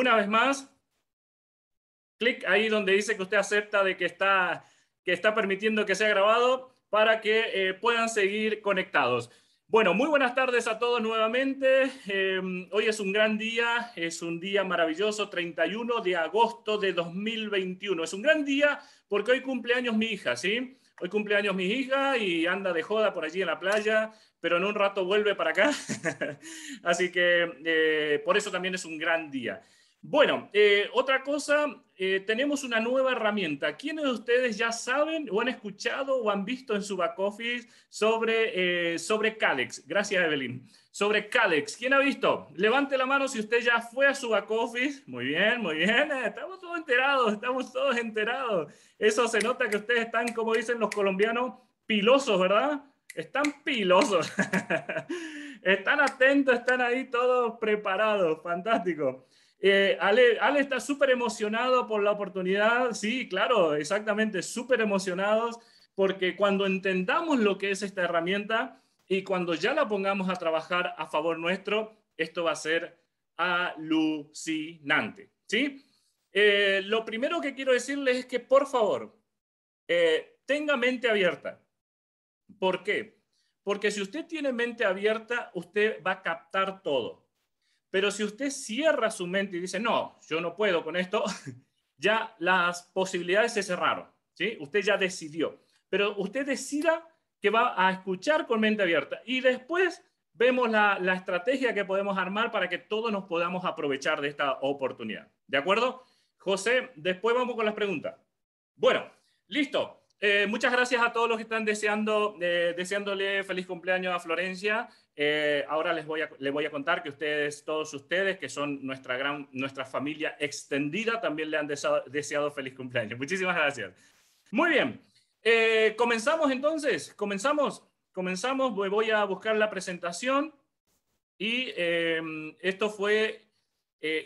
Una vez más, clic ahí donde dice que usted acepta de que está, que está permitiendo que sea grabado para que eh, puedan seguir conectados. Bueno, muy buenas tardes a todos nuevamente. Em, hoy es un gran día, es un día maravilloso, 31 de agosto de 2021. Es un gran día porque hoy cumpleaños mi hija, ¿sí? Hoy cumpleaños mi hija y anda de joda por allí en la playa, pero en un rato vuelve para acá. Así que eh, por eso también es un gran día. Bueno, eh, otra cosa, eh, tenemos una nueva herramienta. ¿Quiénes de ustedes ya saben o han escuchado o han visto en su back office sobre, eh, Gracias, Evelyn. Sobre Cadex. ¿quién ha visto? Levante la mano si usted ya fue a su back office. Muy bien, muy bien. Estamos todos enterados, estamos todos enterados. Eso se nota que ustedes están, como dicen los colombianos, pilosos, ¿verdad? Están pilosos. están atentos, están ahí todos preparados. Fantástico. Eh, Ale, está súper emocionado por la oportunidad. Sí, claro, exactamente, súper emocionados, porque cuando entendamos lo que es esta herramienta y cuando ya la pongamos a trabajar a favor nuestro, esto va a ser alucinante. ¿sí? Eh, lo primero que quiero decirles es que, por favor, eh, tenga mente abierta. ¿Por qué? Porque si usted tiene mente abierta, usted va a captar todo. Pero si usted cierra su mente y dice, no, yo no puedo con esto, ya las posibilidades se cerraron, ¿sí? Usted ya decidió. Pero usted decida que va a escuchar con mente abierta y después vemos la, la estrategia que podemos armar para que todos nos podamos aprovechar de esta oportunidad. ¿De acuerdo? José, después vamos con las preguntas. Bueno, listo. Eh, muchas gracias a todos los que están deseando, eh, deseándole feliz cumpleaños a Florencia. Eh, ahora les voy, a, voy a contar que ustedes, todos ustedes, que son nuestra, gran, nuestra familia extendida, también le han deseado feliz cumpleaños. Muchísimas gracias. Muy bien, comenzamos entonces, comenzamos, comenzamos, voy a buscar la presentación y esto fue,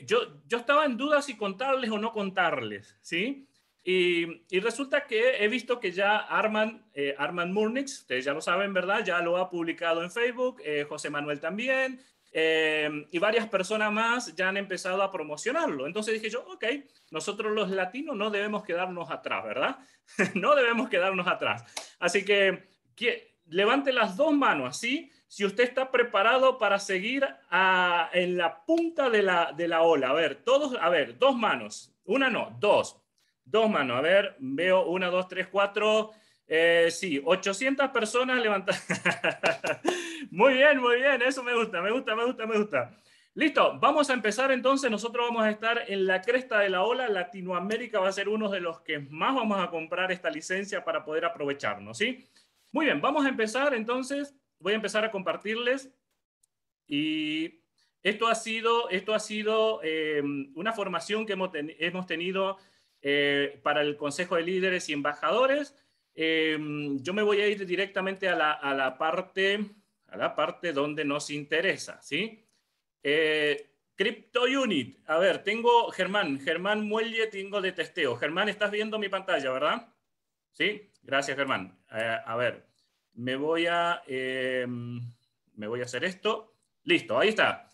yo, yo estaba en duda si contarles o no contarles, ¿sí? Y, resulta que he visto que ya Arman, eh, Arman Murnix, ustedes ya lo saben, ¿verdad? Ya lo ha publicado en Facebook, eh, José Manuel también, eh, y varias personas más ya han empezado a promocionarlo. Entonces dije yo, ok, nosotros los latinos no debemos quedarnos atrás, ¿verdad? no debemos quedarnos atrás. Así que, que, levante las dos manos ¿sí? si usted está preparado para seguir ah, en la punta de la, de la ola. A ver, todos, a ver, dos manos, una no, dos Dos manos, a ver, veo una, dos, tres, cuatro. Eh, sí, 800 personas levantadas. muy bien, muy bien, eso me gusta, me gusta, me gusta, me gusta. Listo, vamos a empezar entonces. Nosotros vamos a estar en la cresta de la ola. Latinoamérica va a ser uno de los que más vamos a comprar esta licencia para poder aprovecharnos, ¿sí? Muy bien, vamos a empezar entonces. Voy a empezar a compartirles. Y esto ha sido, esto ha sido eh, una formación que hemos, hemos tenido eh, para el Consejo de Líderes y Embajadores. Eh, yo me voy a ir directamente a la, parte, a la parte donde nos interesa, ¿sí? Eh, Crypto Unit. A ver, tengo Germán, Germán Muelle, tengo de testeo. Germán, estás viendo mi pantalla, ¿verdad? Sí, gracias Germán. a ver, me voy a, me voy a hacer esto. Listo, ahí está.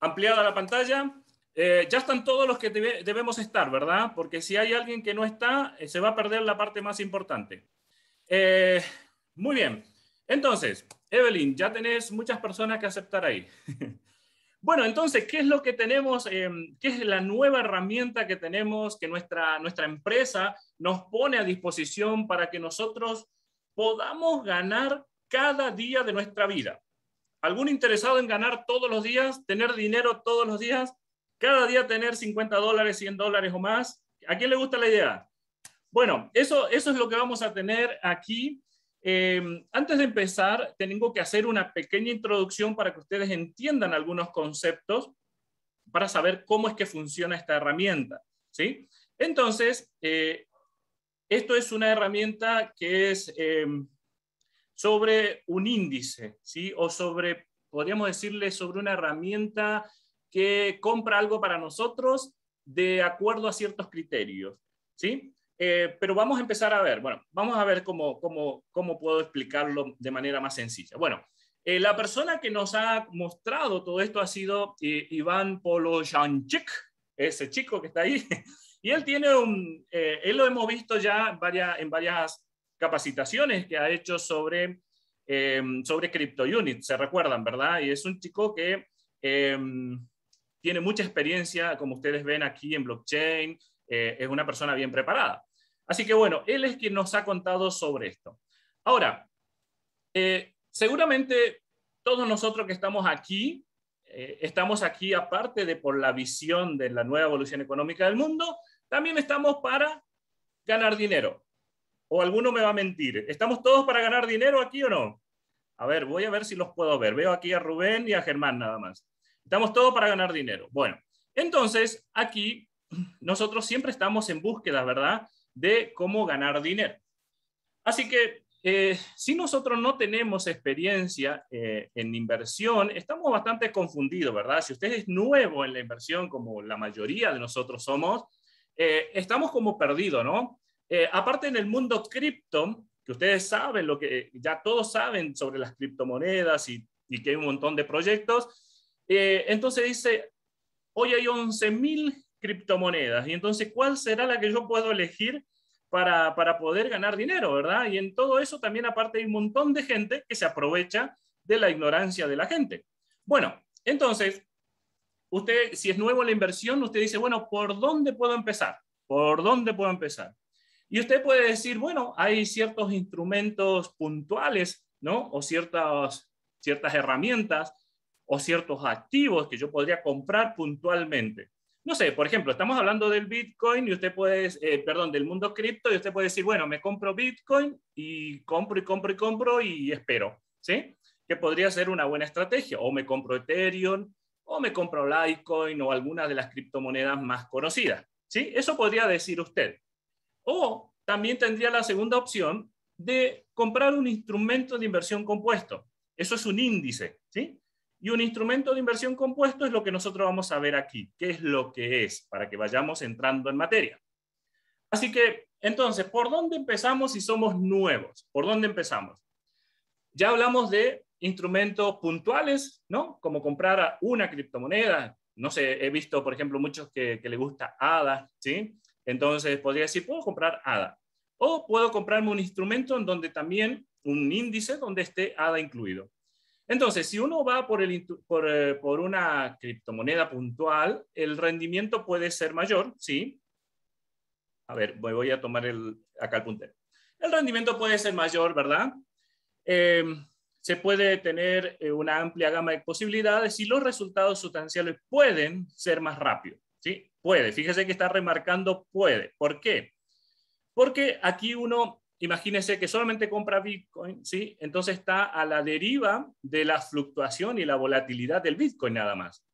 Ampliada la pantalla. Eh, ya están todos los que debemos estar, ¿verdad? Porque si hay alguien que no está, eh, se va a perder la parte más importante. Eh, muy bien. Entonces, Evelyn, ya tenés muchas personas que aceptar ahí. bueno, entonces, ¿qué es lo que tenemos? ¿Qué es la nueva herramienta que tenemos que nuestra, nuestra empresa nos pone a disposición para que nosotros podamos ganar cada día de nuestra vida? ¿Algún interesado en ganar todos los días, tener dinero todos los días? Cada día tener 50 dólares, 100 dólares o más. ¿A quién le gusta la idea? Bueno, eso, eso es lo que vamos a tener aquí. Em, antes de empezar, tengo que hacer una pequeña introducción para que ustedes entiendan algunos conceptos para saber cómo es que funciona esta herramienta. ¿sí? Entonces, eh, esto es una herramienta que es em, sobre un índice, ¿sí? o sobre, podríamos decirle, sobre una herramienta que compra algo para nosotros de acuerdo a ciertos criterios, ¿sí? Eh, pero vamos a empezar a ver, bueno, vamos a ver cómo, cómo, cómo puedo explicarlo de manera más sencilla. Bueno, eh, la persona que nos ha mostrado todo esto ha sido eh, Iván Iván Polozhanchik, ese chico que está ahí, y él tiene un, él lo hemos visto ya en varias, en varias capacitaciones que ha hecho sobre, sobre Crypto Unit, se recuerdan, ¿verdad? Y es un chico que tiene mucha experiencia, como ustedes ven aquí en blockchain, eh, es una persona bien preparada. Así que bueno, él es quien nos ha contado sobre esto. Ahora, eh, seguramente todos nosotros que estamos aquí, eh, estamos aquí aparte de por la visión de la nueva evolución económica del mundo, también estamos para ganar dinero. O alguno me va a mentir. ¿Estamos todos para ganar dinero aquí o no? A ver, voy a ver si los puedo ver. Veo aquí a Rubén y a Germán nada más. Estamos todo para ganar dinero. Bueno, entonces aquí nosotros siempre estamos en búsqueda, ¿verdad? De cómo ganar dinero. Así que eh, si nosotros no tenemos experiencia eh, en inversión, estamos bastante confundidos, ¿verdad? Si usted es nuevo en la inversión, como la mayoría de nosotros somos, eh, estamos como perdidos, ¿no? aparte en el mundo cripto, que ustedes saben lo que, ya todos saben sobre las criptomonedas y, y que hay un montón de proyectos, eh, entonces dice, hoy hay 11.000 criptomonedas, y entonces, ¿cuál será la que yo puedo elegir para, poder ganar dinero, verdad? Y en todo eso también aparte hay un montón de gente que se aprovecha de la ignorancia de la gente. Bueno, entonces, usted, si es nuevo la inversión, usted dice, bueno, ¿por dónde puedo empezar? ¿Por dónde puedo empezar? Y usted puede decir, bueno, hay ciertos instrumentos puntuales, ¿no? O ciertas, ciertas herramientas o ciertos activos que yo podría comprar puntualmente. No sé, por ejemplo, estamos hablando del Bitcoin y usted puede, eh, perdón, del mundo cripto y usted puede decir, bueno, me compro Bitcoin y compro y compro y compro y espero, ¿sí? Que podría ser una buena estrategia. O me compro Ethereum o me compro Litecoin o alguna de las criptomonedas más conocidas, ¿sí? Eso podría decir usted. O también tendría la segunda opción de comprar un instrumento de inversión compuesto. Eso es un índice, ¿sí? Y un instrumento de inversión compuesto es lo que nosotros vamos a ver aquí, qué es lo que es, para que vayamos entrando en materia. Así que, entonces, ¿por dónde empezamos si somos nuevos? ¿Por dónde empezamos? Ya hablamos de instrumentos puntuales, ¿no? Como comprar una criptomoneda. No sé, he visto, por ejemplo, muchos que, que le gusta ADA, ¿sí? Entonces podría decir, puedo comprar ADA. O puedo comprarme un instrumento en donde también, un índice donde esté ADA incluido. Entonces, si uno va eh, por, una criptomoneda puntual, el rendimiento puede ser mayor, ¿sí? A ver, voy a tomar el, acá el puntero. El rendimiento puede ser mayor, ¿verdad? Em, se puede tener eh, una amplia gama de posibilidades y los resultados sustanciales pueden ser más rápidos, ¿sí? Puede, fíjese que está remarcando puede. ¿Por qué? Porque aquí uno imagínense que solamente compra Bitcoin, ¿sí? entonces está a la deriva de la fluctuación y la volatilidad del Bitcoin nada más.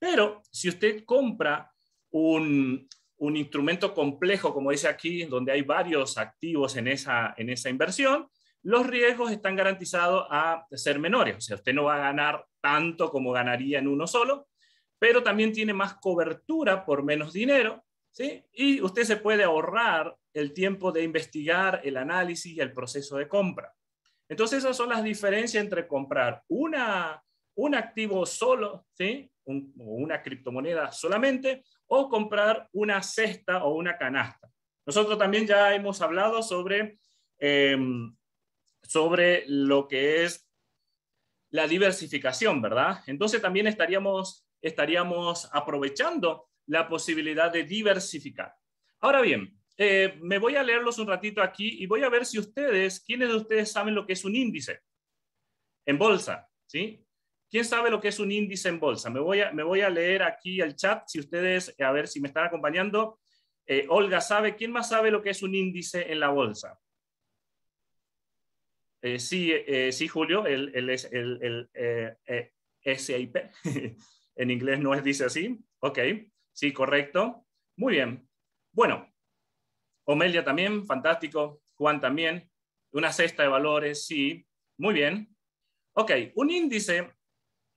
Pero si usted compra un, un instrumento complejo, como dice aquí, donde hay varios activos en esa, en esa inversión, los riesgos están garantizados a ser menores. O sea, usted no va a ganar tanto como ganaría en uno solo, pero también tiene más cobertura por menos dinero y usted se puede ahorrar el tiempo de investigar el análisis y el proceso de compra. Entonces, esas son las diferencias entre comprar una, un activo solo, ¿sí? una criptomoneda solamente, o comprar una cesta o una canasta. Nosotros también ya hemos hablado sobre, em, sobre lo que es la diversificación, ¿verdad? Entonces también estaríamos, estaríamos aprovechando la posibilidad de diversificar. Ahora bien, eh, me voy a leerlos un ratito aquí y voy a ver si ustedes, ¿quiénes de ustedes saben lo que es un índice en bolsa? ¿Sí? ¿Quién sabe lo que es un índice en bolsa? Me voy a, me voy a leer aquí el chat, si ustedes, a ver si me están acompañando. Eh, Olga sabe, ¿quién más sabe lo que es un índice en la bolsa? Eh, sí, sí, Julio, el, el, el, el SIP en inglés no es dice así. Ok. Sí, correcto. Muy bien. Bueno, Omelia también, fantástico. Juan también. Una cesta de valores, sí. Muy bien. Ok, un índice,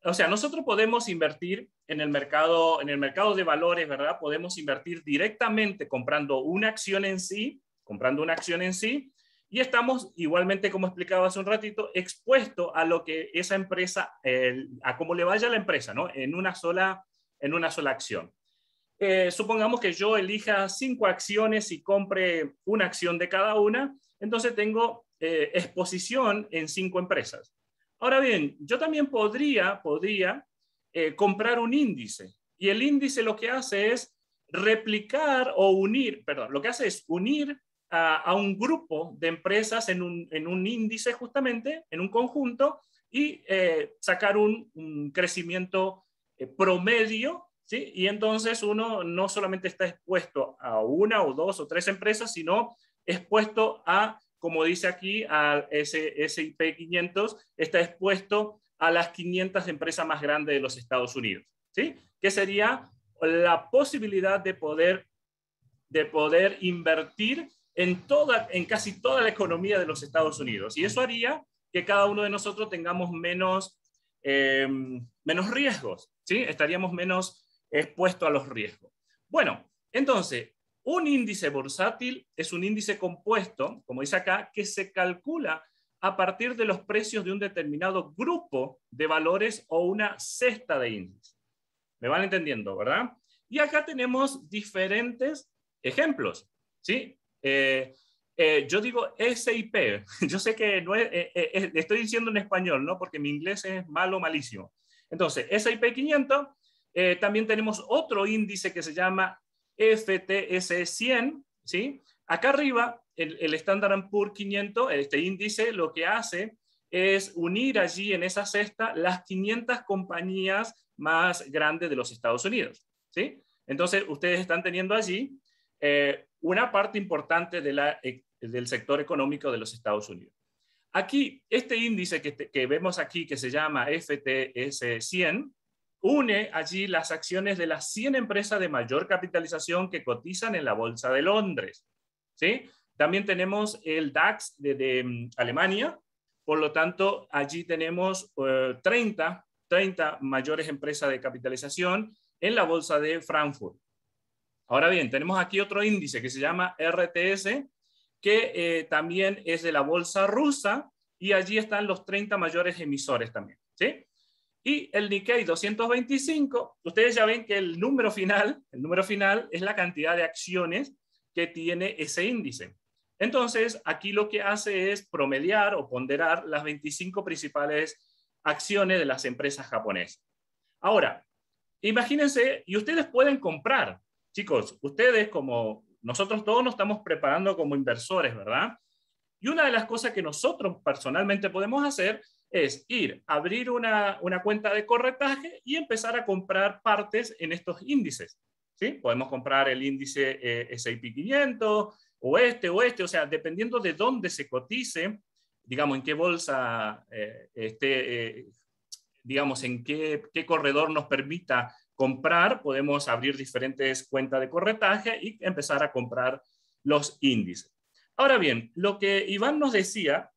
o sea, nosotros podemos invertir en el mercado, en el mercado de valores, ¿verdad? Podemos invertir directamente comprando una acción en sí, comprando una acción en sí, y estamos igualmente, como explicaba hace un ratito, expuesto a lo que esa empresa, a cómo le vaya a la empresa, ¿no? En una sola, en una sola acción. Eh, supongamos que yo elija cinco acciones y compre una acción de cada una, entonces tengo eh, exposición en cinco empresas. Ahora bien, yo también podría, eh, comprar un índice y el índice lo que hace es replicar o unir, perdón, lo que hace es unir a, un grupo de empresas en un, índice justamente, en un conjunto, y sacar un, un crecimiento promedio y entonces uno no solamente está expuesto a una o dos o tres empresas, sino expuesto a, como dice aquí, a S&P 500, está expuesto a las 500 empresas más grandes de los Estados Unidos, ¿sí? Que sería la posibilidad de poder, de poder invertir en, en casi toda la economía de los Estados Unidos. Y eso haría que cada uno de nosotros tengamos menos, eh, menos riesgos, ¿sí? Estaríamos menos expuesto a los riesgos. Bueno, entonces, un índice bursátil es un índice compuesto, como dice acá, que se calcula a partir de los precios de un determinado grupo de valores o una cesta de índices. ¿Me van entendiendo, verdad? Y acá tenemos diferentes ejemplos, ¿sí? Eh, eh, yo digo SIP, yo sé que no eh, estoy diciendo en español, ¿no? Porque mi inglés es malo, malísimo. Entonces, SIP 500 eh, también tenemos otro índice que se llama fts 100, ¿sí? Acá arriba, el Standard Poor's 500, este índice lo que hace es unir allí en esa cesta las 500 compañías más grandes de los Estados Unidos, ¿sí? Entonces, ustedes están teniendo allí eh, una parte importante de eh, del sector económico de los Estados Unidos. Aquí, este índice que, que vemos aquí, que se llama FTS 100, une allí las acciones de las 100 empresas de mayor capitalización que cotizan en la Bolsa de Londres. ¿sí? También tenemos el DAX de, mm, Alemania, por lo tanto, allí tenemos 30, eh, 30 mayores empresas de capitalización en la Bolsa de Frankfurt. Ahora bien, tenemos aquí otro índice que se llama RTS, que eh, también es de la Bolsa rusa, y allí están los 30 mayores emisores también. ¿sí? Y el Nikkei 225, ustedes ya ven que el número final, el número final es la cantidad de acciones que tiene ese índice. Entonces, aquí lo que hace es promediar o ponderar las 25 principales acciones de las empresas japonesas. Ahora, imagínense, y ustedes pueden comprar, chicos, ustedes como nosotros todos nos estamos preparando como inversores, ¿verdad? Y una de las cosas que nosotros personalmente podemos hacer es ir, abrir una, cuenta de corretaje y empezar a comprar partes en estos índices. ¿sí? Podemos comprar el índice eh, S&P 500 o este o este, o sea, dependiendo de dónde se cotice, digamos, en qué bolsa eh, eh, digamos, en qué, qué corredor nos permita comprar, podemos abrir diferentes cuentas de corretaje y empezar a comprar los índices. Ahora bien, lo que Iván nos decía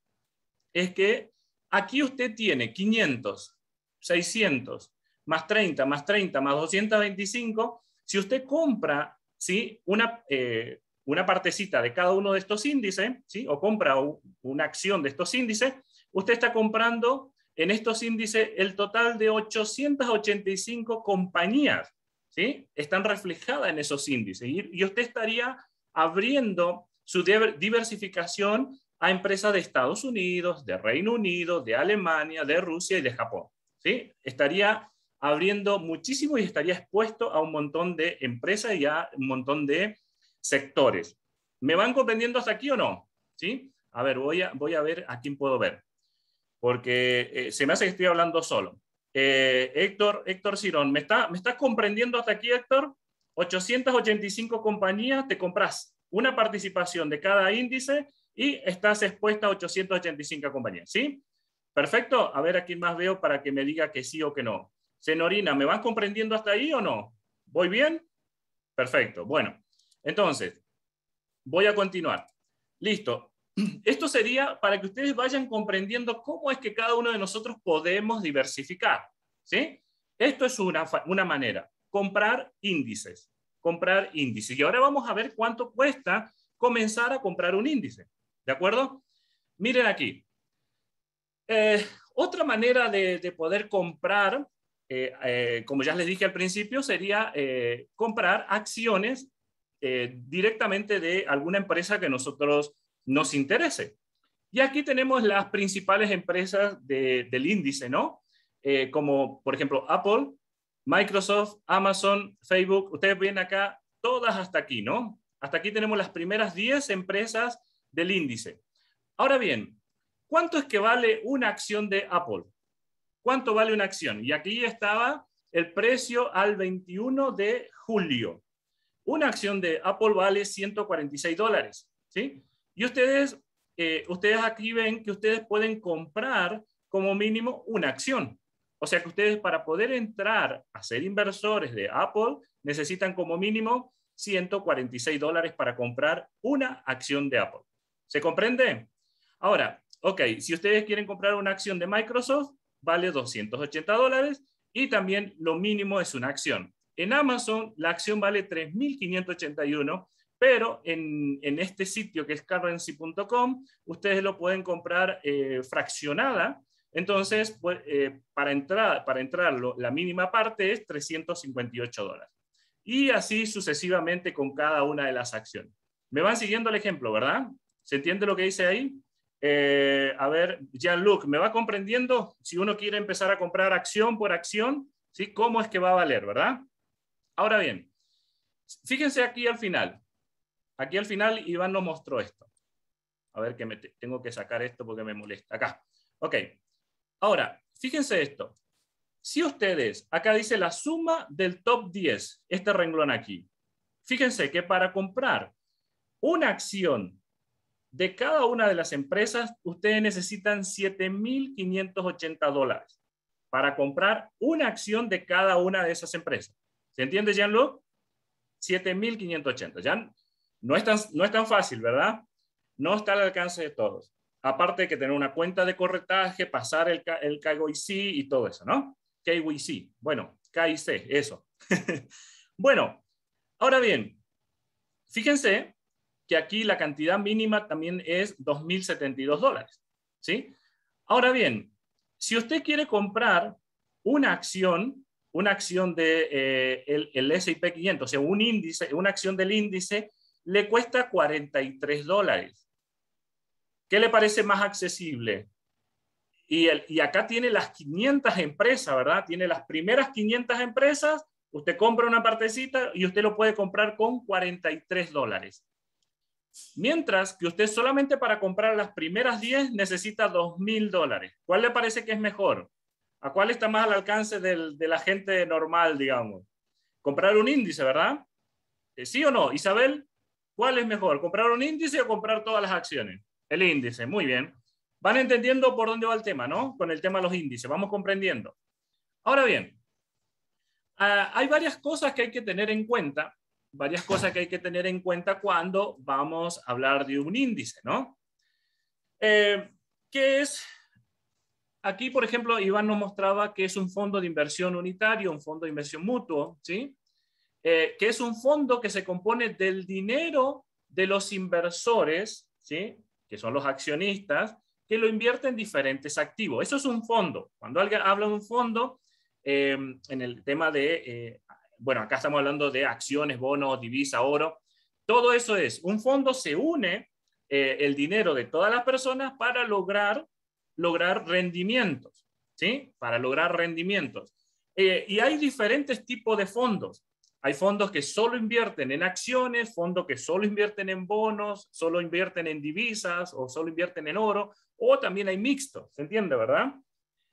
es que Aquí usted tiene 500, 600, más 30, más 30, más 225. Si usted compra ¿sí? una, eh, una partecita de cada uno de estos índices, ¿sí? o compra una acción de estos índices, usted está comprando en estos índices el total de 885 compañías. ¿sí? Están reflejadas en esos índices y usted estaría abriendo su diversificación a empresas de Estados Unidos, de Reino Unido, de Alemania, de Rusia y de Japón. ¿sí? Estaría abriendo muchísimo y estaría expuesto a un montón de empresas y a un montón de sectores. ¿Me van comprendiendo hasta aquí o no? ¿Sí? A ver, voy a, voy a ver a quién puedo ver, porque eh, se me hace que estoy hablando solo. Eh, Héctor, Héctor Cirón, ¿me estás me está comprendiendo hasta aquí, Héctor? 885 compañías, te compras una participación de cada índice y estás expuesta a 885 compañías, ¿sí? Perfecto, a ver a quién más veo para que me diga que sí o que no. Señorina, ¿me van comprendiendo hasta ahí o no? ¿Voy bien? Perfecto, bueno. Entonces, voy a continuar. Listo. Esto sería para que ustedes vayan comprendiendo cómo es que cada uno de nosotros podemos diversificar, ¿sí? Esto es una, una manera, comprar índices, comprar índices. Y ahora vamos a ver cuánto cuesta comenzar a comprar un índice. ¿De acuerdo? Miren aquí. Eh, otra manera de, poder comprar, eh, eh, como ya les dije al principio, sería comprar acciones directamente de alguna empresa que nosotros nos interese. Y aquí tenemos las principales empresas del índice, ¿no? como por ejemplo Apple, Microsoft, Amazon, Facebook. Ustedes ven acá todas hasta aquí, ¿no? Hasta aquí tenemos las primeras 10 empresas del índice. Ahora bien, ¿cuánto es que vale una acción de Apple? ¿Cuánto vale una acción? Y aquí estaba el precio al 21 de julio. Una acción de Apple vale 146 dólares, ¿sí? Y ustedes, eh, ustedes aquí ven que ustedes pueden comprar como mínimo una acción. O sea que ustedes para poder entrar a ser inversores de Apple necesitan como mínimo 146 dólares para comprar una acción de Apple. ¿Se comprende? Ahora, ok, si ustedes quieren comprar una acción de Microsoft, vale 280 dólares y también lo mínimo es una acción. En Amazon la acción vale 3.581, pero en, este sitio que es currency.com, ustedes lo pueden comprar eh, fraccionada. Entonces, pues, eh, para, entrar, para entrarlo, la mínima parte es 358 dólares. Y así sucesivamente con cada una de las acciones. Me van siguiendo el ejemplo, ¿verdad? ¿Se entiende lo que dice ahí? Eh, a ver, Jean-Luc, ¿me va comprendiendo si uno quiere empezar a comprar acción por acción? ¿sí? ¿Cómo es que va a valer, verdad? Ahora bien, fíjense aquí al final. Aquí al final Iván nos mostró esto. A ver que me tengo que sacar esto porque me molesta. Acá. Ok. Ahora, fíjense esto. Si ustedes, acá dice la suma del top 10, este renglón aquí. Fíjense que para comprar una acción de cada una de las empresas, ustedes necesitan 7.580 para comprar una acción de cada una de esas empresas. ¿Se entiende, Jean-Luc? 7.580. Ya no es, tan, no es tan fácil, ¿verdad? No está al alcance de todos. Aparte de que tener una cuenta de corretaje, pasar el, el KYC y todo eso, ¿no? KYC. Bueno, KYC, eso. bueno, ahora bien, fíjense que aquí la cantidad mínima también es 2.072 dólares. Ahora bien, si usted quiere comprar una acción, una acción del de, eh, el, S&P 500, o sea, un índice, una acción del índice, le cuesta 43 dólares. ¿Qué le parece más accesible? Y, y, acá tiene las 500 empresas, ¿verdad? Tiene las primeras 500 empresas, usted compra una partecita y usted lo puede comprar con 43 dólares. Mientras que usted solamente para comprar las primeras 10 necesita 2.000 mil dólares. ¿Cuál le parece que es mejor? ¿A cuál está más al alcance del, de la gente normal, digamos? Comprar un índice, ¿verdad? Eh, ¿Sí o no? Isabel, ¿cuál es mejor? ¿Comprar un índice o comprar todas las acciones? El índice, muy bien. Van entendiendo por dónde va el tema, ¿no? Con el tema de los índices, vamos comprendiendo. Ahora bien, ah, hay varias cosas que hay que tener en cuenta varias cosas que hay que tener en cuenta cuando vamos a hablar de un índice, ¿no? Eh, ¿Qué es? Aquí, por ejemplo, Iván nos mostraba que es un fondo de inversión unitario, un fondo de inversión mutuo, ¿sí? Eh, que es un fondo que se compone del dinero de los inversores, ¿sí? que son los accionistas, que lo invierten en diferentes activos. Eso es un fondo. Cuando alguien habla de un fondo, eh, en el tema de bueno, acá estamos hablando de acciones, bonos, divisa, oro. Todo eso es, un fondo se une eh, el dinero de todas las personas para lograr, lograr rendimientos, ¿sí? Para lograr rendimientos. Eh, y hay diferentes tipos de fondos. Hay fondos que solo invierten en acciones, fondos que solo invierten en bonos, solo invierten en divisas o solo invierten en oro, o también hay mixtos, ¿se entiende, verdad?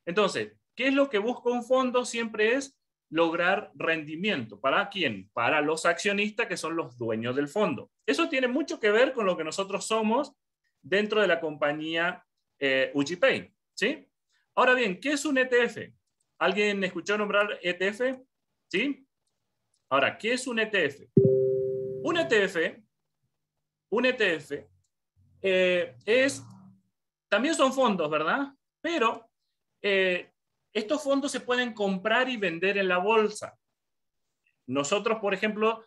Entonces, ¿qué es lo que busca un fondo? Siempre es lograr rendimiento. ¿Para quién? Para los accionistas que son los dueños del fondo. Eso tiene mucho que ver con lo que nosotros somos dentro de la compañía eh, UGPay, ¿sí? Ahora bien, ¿qué es un ETF? ¿Alguien escuchó nombrar ETF? ¿Sí? Ahora, ¿qué es un ETF? Un ETF, un ETF eh, es, también son fondos, ¿verdad? Pero eh, estos fondos se pueden comprar y vender en la bolsa. Nosotros, por ejemplo,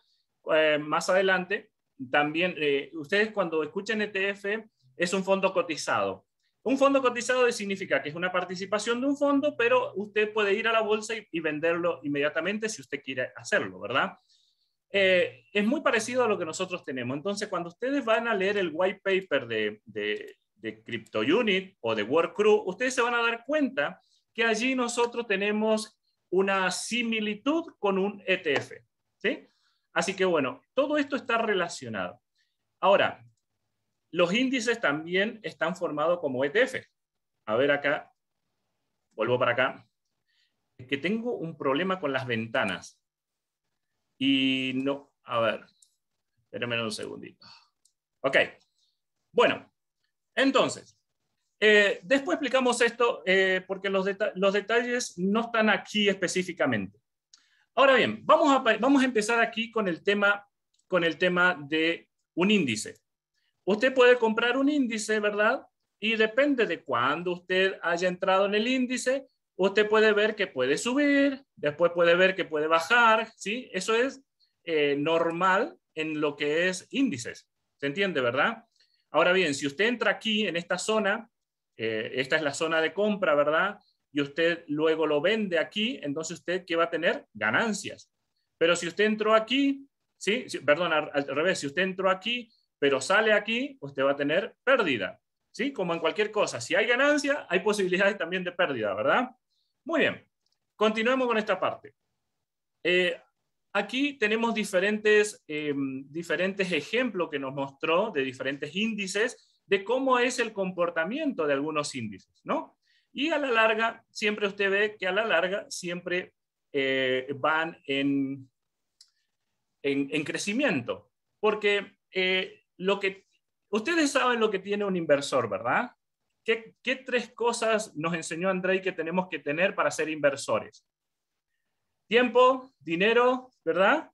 eh, más adelante, también, eh, ustedes cuando escuchen ETF, es un fondo cotizado. Un fondo cotizado significa que es una participación de un fondo, pero usted puede ir a la bolsa y, venderlo inmediatamente si usted quiere hacerlo, ¿verdad? Eh, es muy parecido a lo que nosotros tenemos. Entonces, cuando ustedes van a leer el white paper de, de, de CryptoUnit o de WorkCrew, ustedes se van a dar cuenta que allí nosotros tenemos una similitud con un ETF. ¿sí? Así que bueno, todo esto está relacionado. Ahora, los índices también están formados como ETF. A ver acá, vuelvo para acá, que tengo un problema con las ventanas. Y no, a ver, espérenme un segundito. Ok, bueno, entonces, eh, después explicamos esto eh, porque los, detalles no están aquí específicamente. Ahora bien, vamos a, vamos a empezar aquí con el, tema, con el tema de un índice. Usted puede comprar un índice, ¿verdad? Y depende de cuándo usted haya entrado en el índice, usted puede ver que puede subir, después puede ver que puede bajar, ¿sí? Eso es eh, normal en lo que es índices. ¿Se entiende, verdad? Ahora bien, si usted entra aquí en esta zona eh, esta es la zona de compra, ¿verdad? Y usted luego lo vende aquí, entonces usted, ¿qué va a tener? Ganancias. Pero si usted entró aquí, ¿sí? Si, perdón, al, revés, si usted entró aquí, pero sale aquí, usted va a tener pérdida, ¿sí? Como en cualquier cosa. Si hay ganancia, hay posibilidades también de pérdida, ¿verdad? Muy bien, continuemos con esta parte. Eh, aquí tenemos diferentes, em, diferentes ejemplos que nos mostró de diferentes índices de cómo es el comportamiento de algunos índices, ¿no? Y a la larga, siempre usted ve que a la larga siempre eh, van en, en, crecimiento, porque eh, lo que, ustedes saben lo que tiene un inversor, ¿verdad? ¿Qué, ¿Qué tres cosas nos enseñó Andrei que tenemos que tener para ser inversores? Tiempo, dinero, ¿verdad?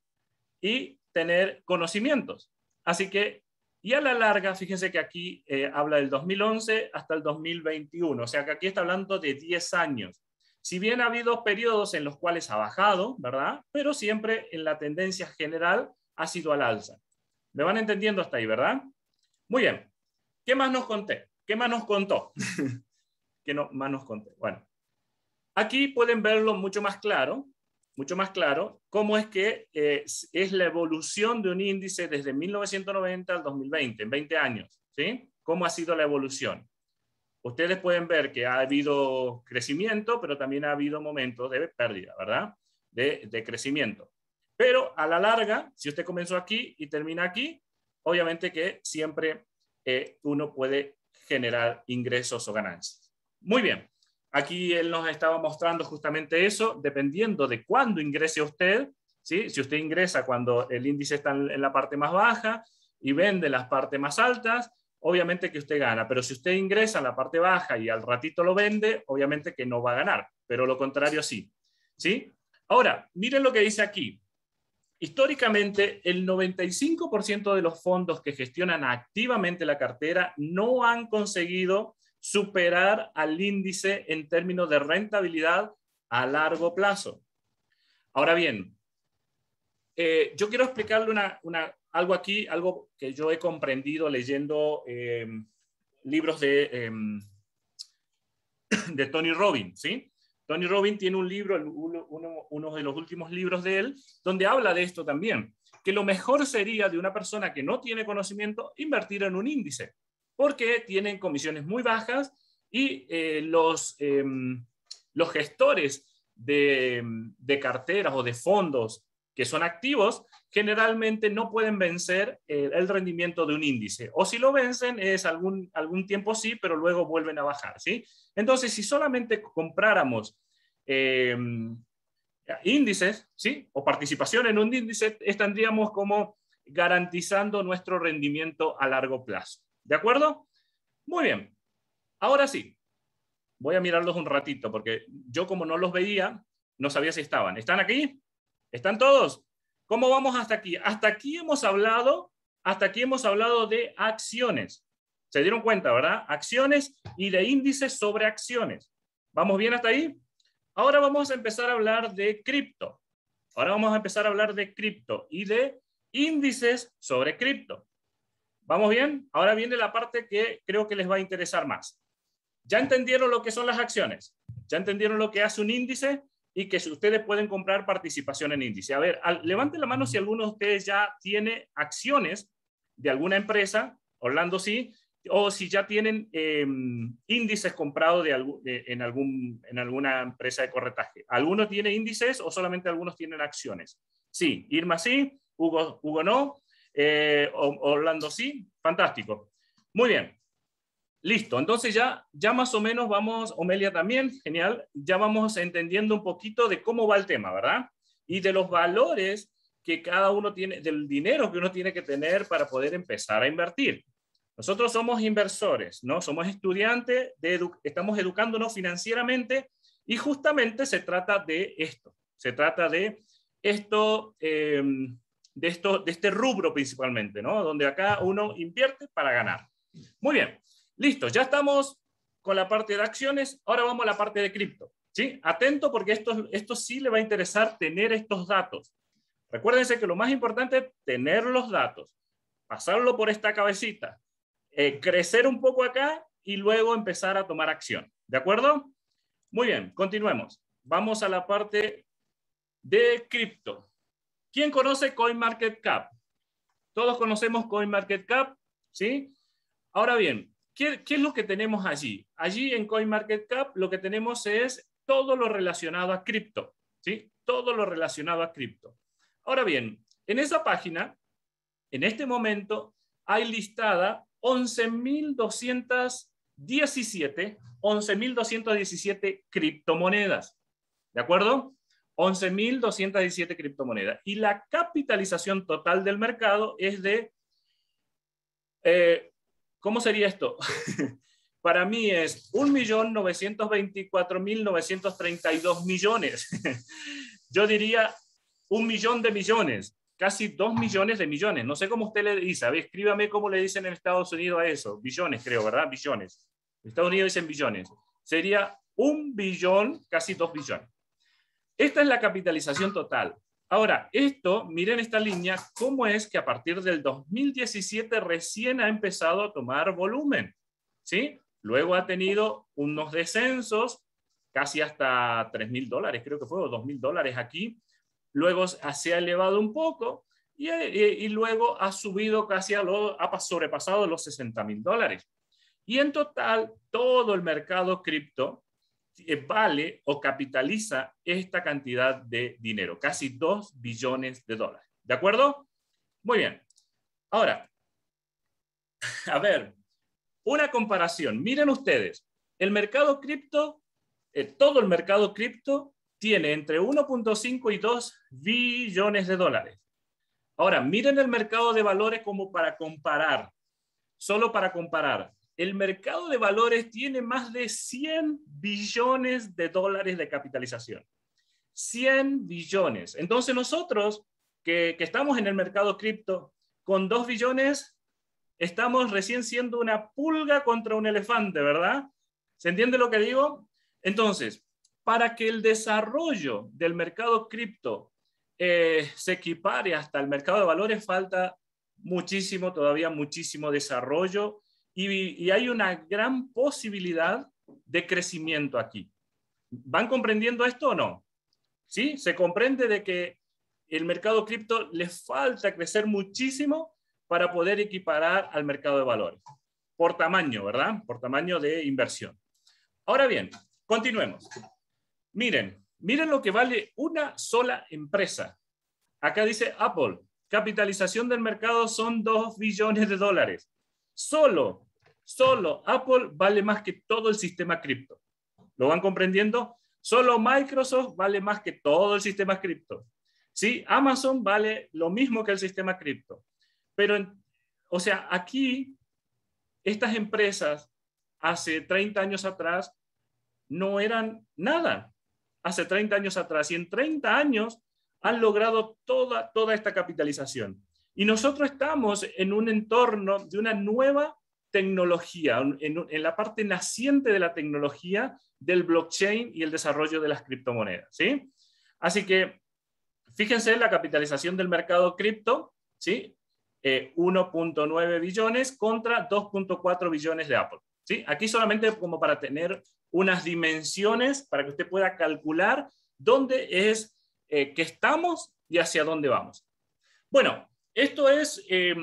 Y tener conocimientos. Así que y a la larga, fíjense que aquí eh, habla del 2011 hasta el 2021, o sea que aquí está hablando de 10 años. Si bien ha habido periodos en los cuales ha bajado, ¿verdad? Pero siempre en la tendencia general ha sido al alza. ¿Me van entendiendo hasta ahí, verdad? Muy bien. ¿Qué más nos conté? ¿Qué más nos contó? ¿Qué no, más nos conté? Bueno, aquí pueden verlo mucho más claro mucho más claro cómo es que eh, es la evolución de un índice desde 1990 al 2020, en 20 años, ¿sí? ¿Cómo ha sido la evolución? Ustedes pueden ver que ha habido crecimiento, pero también ha habido momentos de pérdida, ¿verdad? De, crecimiento. Pero a la larga, si usted comenzó aquí y termina aquí, obviamente que siempre eh, uno puede generar ingresos o ganancias. Muy bien. Aquí él nos estaba mostrando justamente eso, dependiendo de cuándo ingrese usted, ¿sí? si usted ingresa cuando el índice está en la parte más baja y vende las partes más altas, obviamente que usted gana, pero si usted ingresa en la parte baja y al ratito lo vende, obviamente que no va a ganar, pero lo contrario sí. ¿sí? Ahora, miren lo que dice aquí. Históricamente, el 95% de los fondos que gestionan activamente la cartera no han conseguido superar al índice en términos de rentabilidad a largo plazo. Ahora bien, eh, yo quiero explicarle algo aquí, algo que yo he comprendido leyendo em, libros de, em, de Tony Robbins, ¿sí? Tony Robbins tiene un libro, uno, de los últimos libros de él, donde habla de esto también, que lo mejor sería de una persona que no tiene conocimiento invertir en un índice porque tienen comisiones muy bajas y eh, los, em, los gestores de, carteras o de fondos que son activos generalmente no pueden vencer eh, el rendimiento de un índice. O si lo vencen es algún, algún tiempo sí, pero luego vuelven a bajar. ¿sí? Entonces, si solamente compráramos em, índices ¿sí? o participación en un índice, estaríamos como garantizando nuestro rendimiento a largo plazo. ¿De acuerdo? Muy bien. Ahora sí, voy a mirarlos un ratito porque yo como no los veía, no sabía si estaban. ¿Están aquí? ¿Están todos? ¿Cómo vamos hasta aquí? Hasta aquí hemos hablado, hasta aquí hemos hablado de acciones. ¿Se dieron cuenta, verdad? Acciones y de índices sobre acciones. ¿Vamos bien hasta ahí? Ahora vamos a empezar a hablar de cripto. Ahora vamos a empezar a hablar de cripto y de índices sobre cripto. ¿Vamos bien? Ahora viene la parte que creo que les va a interesar más. Ya entendieron lo que son las acciones, ya entendieron lo que hace un índice y que ustedes pueden comprar participación en índice. A ver, levante la mano si alguno de ustedes ya tiene acciones de alguna empresa, Orlando sí, o si ya tienen em, índices comprados de, en, algún, en alguna empresa de corretaje. ¿Alguno tiene índices o solamente algunos tienen acciones? Sí, Irma sí, Hugo, Hugo no, eh, Orlando sí, fantástico. Muy bien, listo. Entonces ya, ya más o menos vamos, Omelia también, genial, ya vamos entendiendo un poquito de cómo va el tema, ¿verdad? Y de los valores que cada uno tiene, del dinero que uno tiene que tener para poder empezar a invertir. Nosotros somos inversores, ¿no? Somos estudiantes, de estamos educándonos financieramente y justamente se trata de esto. Se trata de esto, eh, de, esto, de este rubro principalmente, ¿no? Donde acá uno invierte para ganar. Muy bien, listo, ya estamos con la parte de acciones, ahora vamos a la parte de cripto. ¿sí? Atento porque esto, esto sí le va a interesar tener estos datos. Recuérdense que lo más importante es tener los datos, pasarlo por esta cabecita, eh, crecer un poco acá y luego empezar a tomar acción. ¿De acuerdo? Muy bien, continuemos. Vamos a la parte de cripto. ¿Quién conoce CoinMarketCap? Todos conocemos CoinMarketCap, ¿sí? Ahora bien, ¿qué, es lo que tenemos allí? Allí en CoinMarketCap lo que tenemos es todo lo relacionado a cripto, ¿sí? Todo lo relacionado a cripto. Ahora bien, en esa página, en este momento, hay listada 11.217, 11.217 criptomonedas, ¿de acuerdo? 11.217 criptomonedas. Y la capitalización total del mercado es de, eh, ¿cómo sería esto? Para mí es 1.924.932 millones. Yo diría un millón de millones, casi dos millones de millones. No sé cómo usted le dice, a escríbame cómo le dicen en Estados Unidos a eso. Billones, creo, ¿verdad? Billones. En Estados Unidos dicen billones. Sería un billón, casi dos billones. Esta es la capitalización total. Ahora, esto, miren esta línea, cómo es que a partir del 2017 recién ha empezado a tomar volumen, ¿sí? Luego ha tenido unos descensos, casi hasta 3 mil dólares, creo que fue, o 2.000 mil dólares aquí. Luego se ha elevado un poco y, luego ha subido casi a lo, ha sobrepasado los 60 mil dólares. Y en total, todo el mercado cripto vale o capitaliza esta cantidad de dinero, casi 2 billones de dólares. ¿De acuerdo? Muy bien. Ahora, a ver, una comparación. Miren ustedes, el mercado cripto, eh, todo el mercado cripto tiene entre 1.5 y 2 billones de dólares. Ahora, miren el mercado de valores como para comparar, solo para comparar el mercado de valores tiene más de 100 billones de dólares de capitalización. 100 billones. Entonces nosotros que, estamos en el mercado cripto con 2 billones, estamos recién siendo una pulga contra un elefante, ¿verdad? ¿Se entiende lo que digo? Entonces, para que el desarrollo del mercado cripto eh, se equipare hasta el mercado de valores, falta muchísimo, todavía muchísimo desarrollo y, hay una gran posibilidad de crecimiento aquí. ¿Van comprendiendo esto o no? ¿Sí? Se comprende de que el mercado cripto le falta crecer muchísimo para poder equiparar al mercado de valores. Por tamaño, ¿verdad? Por tamaño de inversión. Ahora bien, continuemos. Miren, miren lo que vale una sola empresa. Acá dice Apple, capitalización del mercado son 2 billones de dólares. Solo, solo Apple vale más que todo el sistema cripto. ¿Lo van comprendiendo? Solo Microsoft vale más que todo el sistema cripto. ¿Sí? Amazon vale lo mismo que el sistema cripto. Pero, o sea, aquí estas empresas hace 30 años atrás no eran nada. Hace 30 años atrás y en 30 años han logrado toda, toda esta capitalización. Y nosotros estamos en un entorno de una nueva tecnología, en, la parte naciente de la tecnología del blockchain y el desarrollo de las criptomonedas. ¿sí? Así que fíjense la capitalización del mercado cripto, ¿sí? 1.9 eh, billones contra 2.4 billones de Apple. ¿sí? Aquí solamente como para tener unas dimensiones para que usted pueda calcular dónde es eh, que estamos y hacia dónde vamos. Bueno, esto es eh,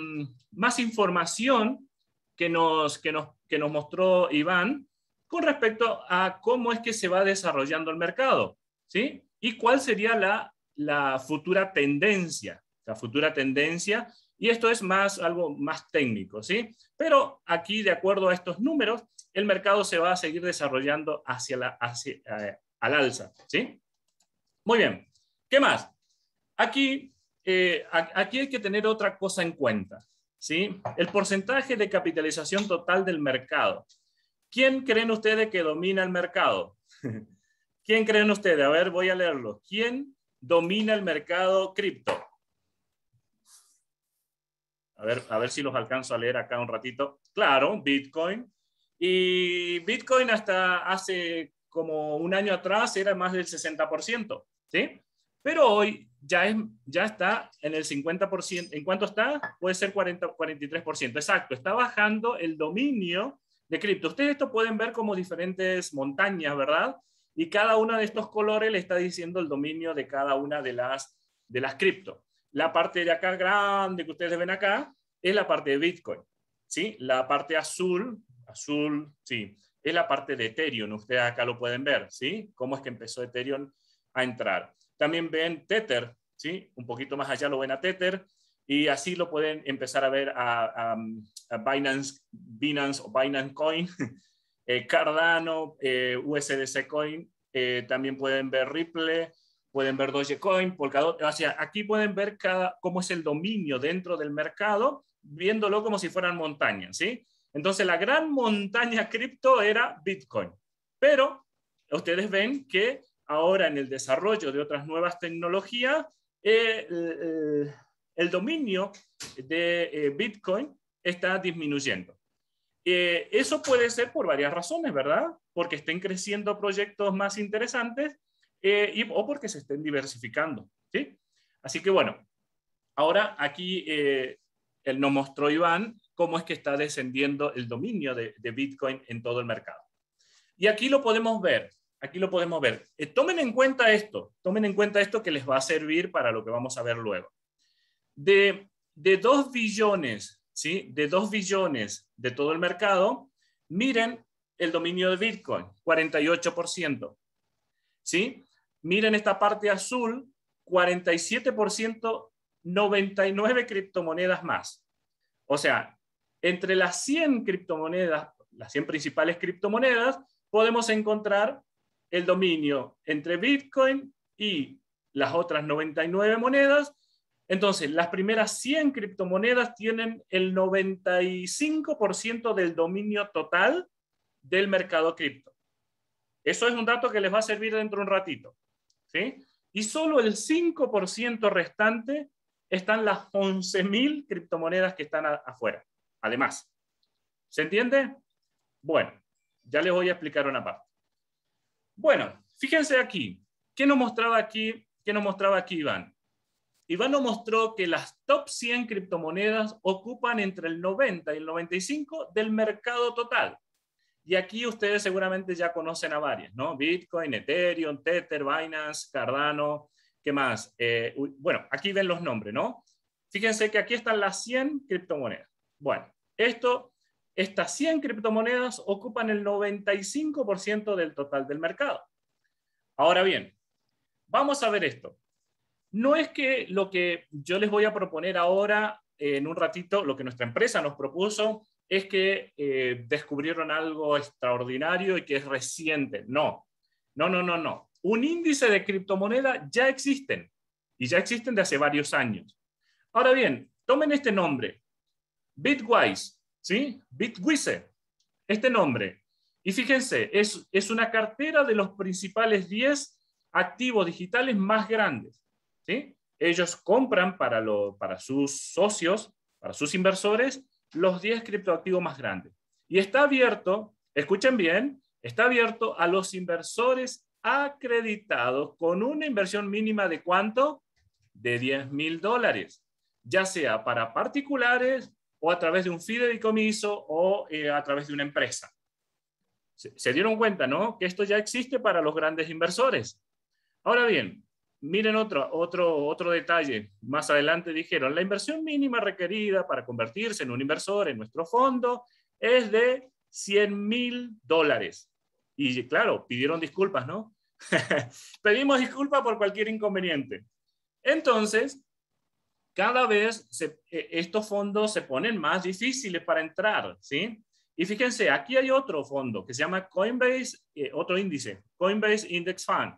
más información que nos, que, nos, que nos mostró Iván con respecto a cómo es que se va desarrollando el mercado, ¿sí? Y cuál sería la, la futura tendencia, la futura tendencia, y esto es más algo más técnico, ¿sí? Pero aquí, de acuerdo a estos números, el mercado se va a seguir desarrollando hacia la, hacia, eh, al alza, ¿sí? Muy bien, ¿qué más? Aquí eh, aquí hay que tener otra cosa en cuenta, ¿sí? El porcentaje de capitalización total del mercado. ¿Quién creen ustedes que domina el mercado? ¿Quién creen ustedes? A ver, voy a leerlo. ¿Quién domina el mercado cripto? A ver, a ver si los alcanzo a leer acá un ratito. Claro, Bitcoin. Y Bitcoin hasta hace como un año atrás era más del 60%, ¿sí? Pero hoy ya, es, ya está en el 50%. ¿En cuánto está? Puede ser 40, 43%. Exacto, está bajando el dominio de cripto. Ustedes esto pueden ver como diferentes montañas, ¿verdad? Y cada uno de estos colores le está diciendo el dominio de cada una de las, de las cripto. La parte de acá grande que ustedes ven acá es la parte de Bitcoin, ¿sí? La parte azul, azul, sí, es la parte de Ethereum. Ustedes acá lo pueden ver, ¿sí? Cómo es que empezó Ethereum a entrar también ven Tether, ¿sí? Un poquito más allá lo ven a Tether y así lo pueden empezar a ver a, Binance, Binance o Binance Coin, eh, Cardano, eh, USDC Coin, eh, también pueden ver Ripple, pueden ver Dogecoin, Polkadot, o sea, aquí pueden ver cómo es el dominio dentro del mercado, viéndolo como si fueran montañas, ¿sí? Entonces, la gran montaña cripto era Bitcoin, pero ustedes ven que ahora en el desarrollo de otras nuevas tecnologías, eh, eh, el, dominio de eh, Bitcoin está disminuyendo. eso puede ser por varias razones, ¿verdad? Porque estén creciendo proyectos más interesantes o porque se estén diversificando, Así que bueno, ahora aquí él nos mostró Iván cómo es que está descendiendo el dominio de Bitcoin en todo el mercado. Y aquí lo podemos ver aquí lo podemos ver. Eh, tomen en cuenta esto, tomen en cuenta esto que les va a servir para lo que vamos a ver luego. De, de 2 billones, ¿sí? De 2 billones de todo el mercado, miren el dominio de Bitcoin, 48%. ¿Sí? Miren esta parte azul, 47%, 99 criptomonedas más. O sea, entre las 100 criptomonedas, las 100 principales criptomonedas, podemos encontrar el dominio entre Bitcoin y las otras 99 monedas. Entonces, las primeras 100 criptomonedas tienen el 95% del dominio total del mercado cripto. Eso es un dato que les va a servir dentro de un ratito. Y solo el 5% restante están las 11.000 criptomonedas que están afuera. Además, ¿se entiende? Bueno, ya les voy a explicar una parte. Bueno, fíjense aquí. ¿Qué nos mostraba aquí? ¿Qué nos mostraba aquí Iván? Iván nos mostró que las top 100 criptomonedas ocupan entre el 90 y el 95 del mercado total. Y aquí ustedes seguramente ya conocen a varias, ¿no? Bitcoin, Ethereum, Tether, Binance, Cardano, ¿qué más? Eh, bueno, aquí ven los nombres, ¿no? Fíjense que aquí están las 100 criptomonedas. Bueno, esto estas 100 criptomonedas ocupan el 95% del total del mercado. Ahora bien, vamos a ver esto. No es que lo que yo les voy a proponer ahora, eh, en un ratito, lo que nuestra empresa nos propuso, es que eh, descubrieron algo extraordinario y que es reciente. No, no, no, no, no. Un índice de criptomoneda ya existen y ya existen de hace varios años. Ahora bien, tomen este nombre, Bitwise. ¿sí? Bitwise, este nombre. Y fíjense, es, es una cartera de los principales 10 activos digitales más grandes. ¿sí? Ellos compran para, lo, para sus socios, para sus inversores, los 10 criptoactivos más grandes. Y está abierto, escuchen bien, está abierto a los inversores acreditados con una inversión mínima de cuánto? De 10 mil dólares, ya sea para particulares, o a través de un fideicomiso o eh, a través de una empresa. Se, dieron cuenta, ¿no? Que esto ya existe para los grandes inversores. Ahora bien, miren otro, otro, otro detalle. Más adelante dijeron, la inversión mínima requerida para convertirse en un inversor en nuestro fondo es de 100 mil dólares. Y claro, pidieron disculpas, ¿no? Pedimos disculpas por cualquier inconveniente. Entonces, cada vez eh, estos fondos se ponen más difíciles para entrar, ¿sí? Y fíjense, aquí hay otro fondo que se llama Coinbase, eh, otro índice, Coinbase Index Fund.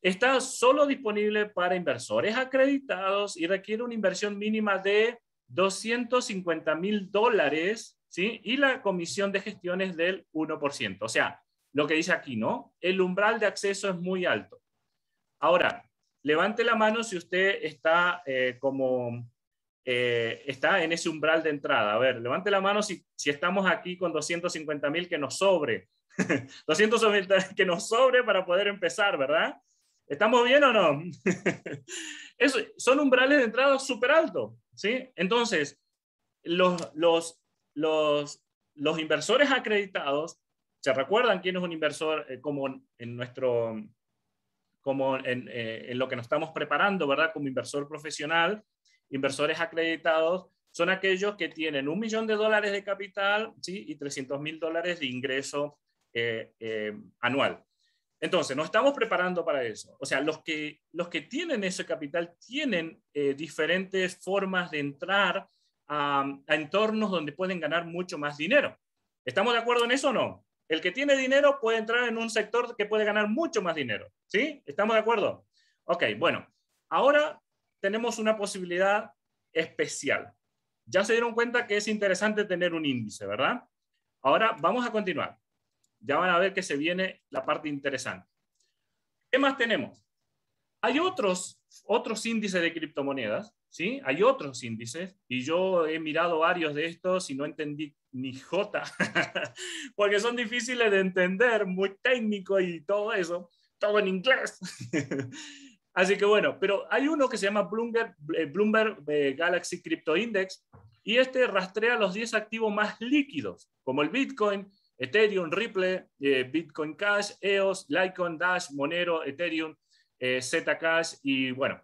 Está solo disponible para inversores acreditados y requiere una inversión mínima de 250 mil dólares, ¿sí? Y la comisión de gestión es del 1%. O sea, lo que dice aquí, ¿no? El umbral de acceso es muy alto. Ahora, Levante la mano si usted está eh, como eh, está en ese umbral de entrada. A ver, levante la mano si, si estamos aquí con 250 mil que nos sobre. 250 que nos sobre para poder empezar, ¿verdad? ¿Estamos bien o no? Eso, son umbrales de entrada súper altos, ¿sí? Entonces, los, los, los, inversores acreditados, ¿se recuerdan quién es un inversor eh, como en nuestro como eh, en, lo que nos estamos preparando, ¿verdad? Como inversor profesional, inversores acreditados, son aquellos que tienen un millón de dólares de capital y 300 mil dólares de ingreso eh, eh, anual. Entonces, nos estamos preparando para eso. O sea, los que, los que tienen ese capital tienen diferentes formas de entrar a, a entornos donde pueden ganar mucho más dinero. ¿Estamos de acuerdo en eso o no? El que tiene dinero puede entrar en un sector que puede ganar mucho más dinero. ¿Sí? ¿Estamos de acuerdo? Ok, bueno. Ahora tenemos una posibilidad especial. Ya se dieron cuenta que es interesante tener un índice, ¿verdad? Ahora vamos a continuar. Ya van a ver que se viene la parte interesante. ¿Qué más tenemos? Hay otros, otros índices de criptomonedas, ¿sí? Hay otros índices, y yo he mirado varios de estos y no entendí ni jota, porque son difíciles de entender, muy técnico y todo eso, todo en inglés. Así que bueno, pero hay uno que se llama Bloomberg, eh, Bloomberg eh, Galaxy Crypto Index, y este rastrea los 10 activos más líquidos, como el Bitcoin, Ethereum, Ripple, eh, Bitcoin Cash, EOS, Litecoin, Dash, Monero, Ethereum, eh, Zcash y bueno.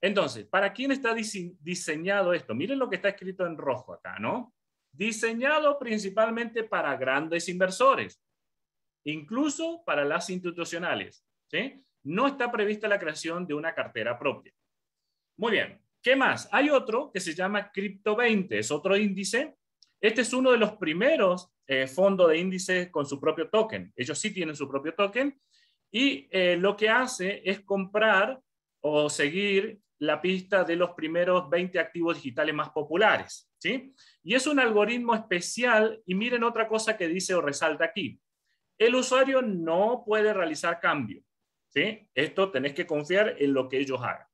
Entonces, ¿para quién está diseñado esto? Miren lo que está escrito en rojo acá, ¿no? Diseñado principalmente para grandes inversores, incluso para las institucionales, ¿sí? No está prevista la creación de una cartera propia. Muy bien, ¿qué más? Hay otro que se llama Crypto 20, es otro índice. Este es uno de los primeros eh, fondos de índices con su propio token. Ellos sí tienen su propio token y eh, lo que hace es comprar o seguir la pista de los primeros 20 activos digitales más populares. ¿sí? Y es un algoritmo especial y miren otra cosa que dice o resalta aquí. El usuario no puede realizar cambio. ¿sí? Esto tenés que confiar en lo que ellos hagan.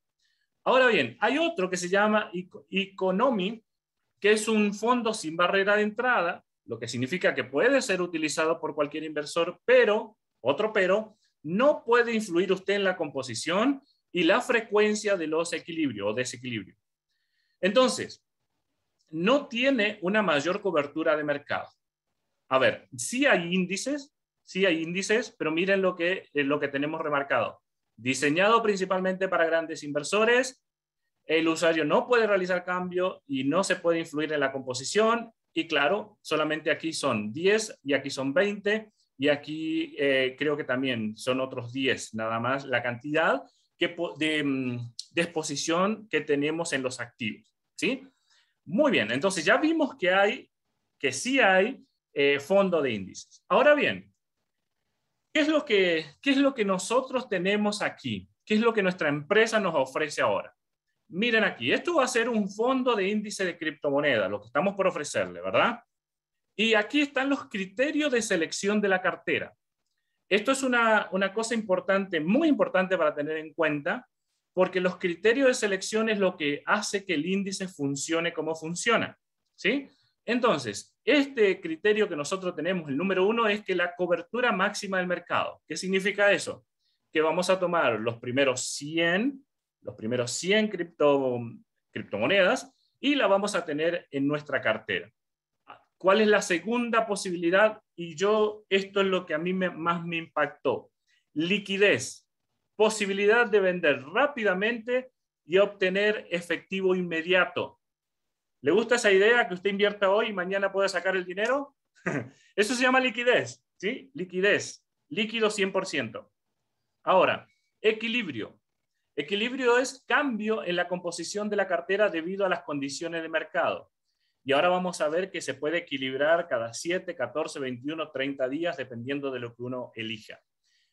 Ahora bien, hay otro que se llama Economy, que es un fondo sin barrera de entrada, lo que significa que puede ser utilizado por cualquier inversor, pero, otro pero, no puede influir usted en la composición y la frecuencia de los equilibrios o desequilibrios. Entonces, no tiene una mayor cobertura de mercado. A ver, sí hay índices, sí hay índices, pero miren lo que, eh, lo que tenemos remarcado. Diseñado principalmente para grandes inversores, el usuario no puede realizar cambio y no se puede influir en la composición. Y claro, solamente aquí son 10 y aquí son 20 y aquí eh, creo que también son otros 10 nada más la cantidad que, de, mm, de, exposición que tenemos en los activos. ¿sí? Muy bien, entonces ya vimos que hay, que sí hay eh, fondo de índices. Ahora bien, ¿qué es, lo que, ¿qué es lo que nosotros tenemos aquí? ¿Qué es lo que nuestra empresa nos ofrece ahora? Miren aquí, esto va a ser un fondo de índice de criptomonedas, lo que estamos por ofrecerle, ¿verdad? Y aquí están los criterios de selección de la cartera. Esto es una, cosa importante, muy importante para tener en cuenta, porque los criterios de selección es lo que hace que el índice funcione como funciona. ¿sí? Entonces, este criterio que nosotros tenemos, el número uno, es que la cobertura máxima del mercado. ¿Qué significa eso? Que vamos a tomar los primeros 100, los primeros 100 cripto, criptomonedas y la vamos a tener en nuestra cartera. ¿Cuál es la segunda posibilidad? Y yo, esto es lo que a mí me, más me impactó. Liquidez, posibilidad de vender rápidamente y obtener efectivo inmediato. ¿Le gusta esa idea que usted invierta hoy y mañana pueda sacar el dinero? Eso se llama liquidez, ¿sí? Liquidez, líquido 100%. Ahora, equilibrio. Equilibrio es cambio en la composición de la cartera debido a las condiciones de mercado. Y ahora vamos a ver que se puede equilibrar cada 7, 14, 21, 30 días, dependiendo de lo que uno elija.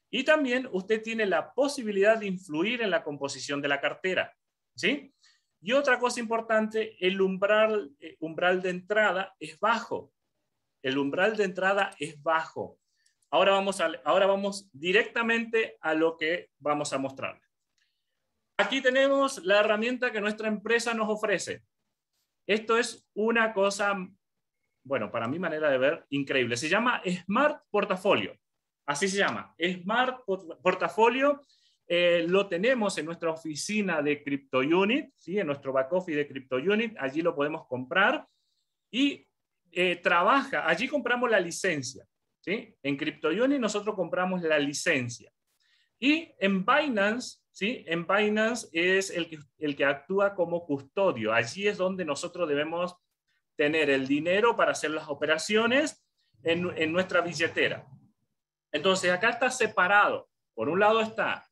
Y también usted tiene la posibilidad de influir en la composición de la cartera. ¿sí? Y otra cosa importante, el umbral, eh, umbral de entrada es bajo. El umbral de entrada es bajo. Ahora vamos, a, ahora vamos directamente a lo que vamos a mostrar. Aquí tenemos la herramienta que nuestra empresa nos ofrece. Esto es una cosa, bueno, para mi manera de ver, increíble. Se llama Smart Portafolio. Así se llama, Smart Portafolio. Eh, lo tenemos en nuestra oficina de CryptoUnit, ¿sí? en nuestro back office de CryptoUnit. Allí lo podemos comprar y eh, trabaja. Allí compramos la licencia. ¿sí? En CryptoUnit nosotros compramos la licencia. Y en Binance ¿sí? En Binance es el que, el que actúa como custodio. Allí es donde nosotros debemos tener el dinero para hacer las operaciones en, en nuestra billetera. Entonces, acá está separado. Por un lado está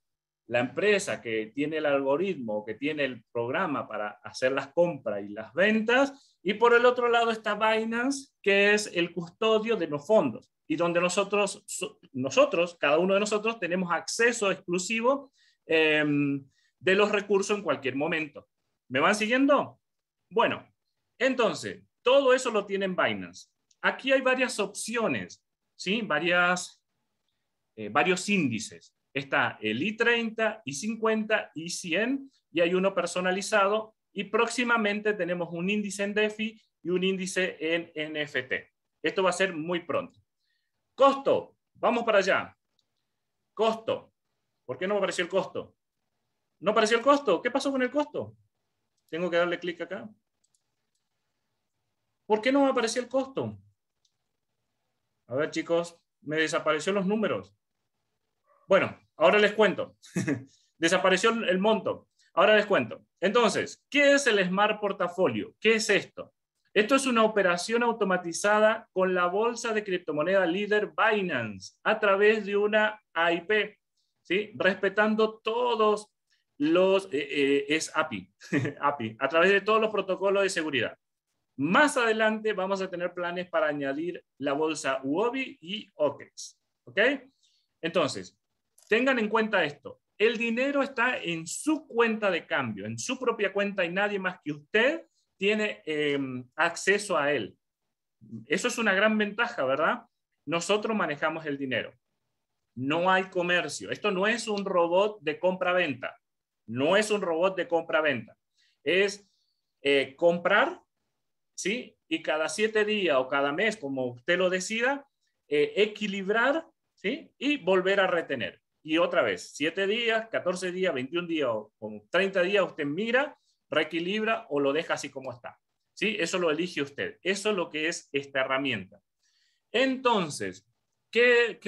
la empresa que tiene el algoritmo, que tiene el programa para hacer las compras y las ventas, y por el otro lado está Binance, que es el custodio de los fondos, y donde nosotros, nosotros, cada uno de nosotros, tenemos acceso exclusivo Em, de los recursos en cualquier momento. ¿Me van siguiendo? Bueno, entonces, todo eso lo tienen Binance. Aquí hay varias opciones, ¿sí? Varias, eh, varios índices. Está el I30, I50, I100 y hay uno personalizado. Y próximamente tenemos un índice en DeFi y un índice en NFT. Esto va a ser muy pronto. Costo, vamos para allá. Costo, ¿Por qué no me apareció el costo? No apareció el costo. ¿Qué pasó con el costo? Tengo que darle clic acá. ¿Por qué no me apareció el costo? A ver, chicos, me desaparecieron los números. Bueno, ahora les cuento. desapareció el monto. Ahora les cuento. Entonces, ¿qué es el Smart Portafolio? ¿Qué es esto? Esto es una operación automatizada con la bolsa de criptomoneda líder Binance a través de una AIP. ¿sí? respetando todos los, eh, eh, es API, API, a través de todos los protocolos de seguridad. Más adelante vamos a tener planes para añadir la bolsa UOBI y OKEX. ¿Ok? Entonces, tengan en cuenta esto. El dinero está en su cuenta de cambio, en su propia cuenta y nadie más que usted tiene em, acceso a él. Eso es una gran ventaja, ¿verdad? Nosotros manejamos el dinero no hay comercio. Esto no es un robot de compra-venta. No es un robot de compra-venta. Es eh, comprar, ¿sí? Y cada siete días o cada mes, como usted lo decida, eh, equilibrar, ¿sí? Y volver a retener. Y otra vez, siete días, catorce días, 21 días o, treinta 30 días, usted mira, reequilibra o lo deja así como está. ¿Sí? Eso lo elige usted. Eso es lo que es esta herramienta. Entonces,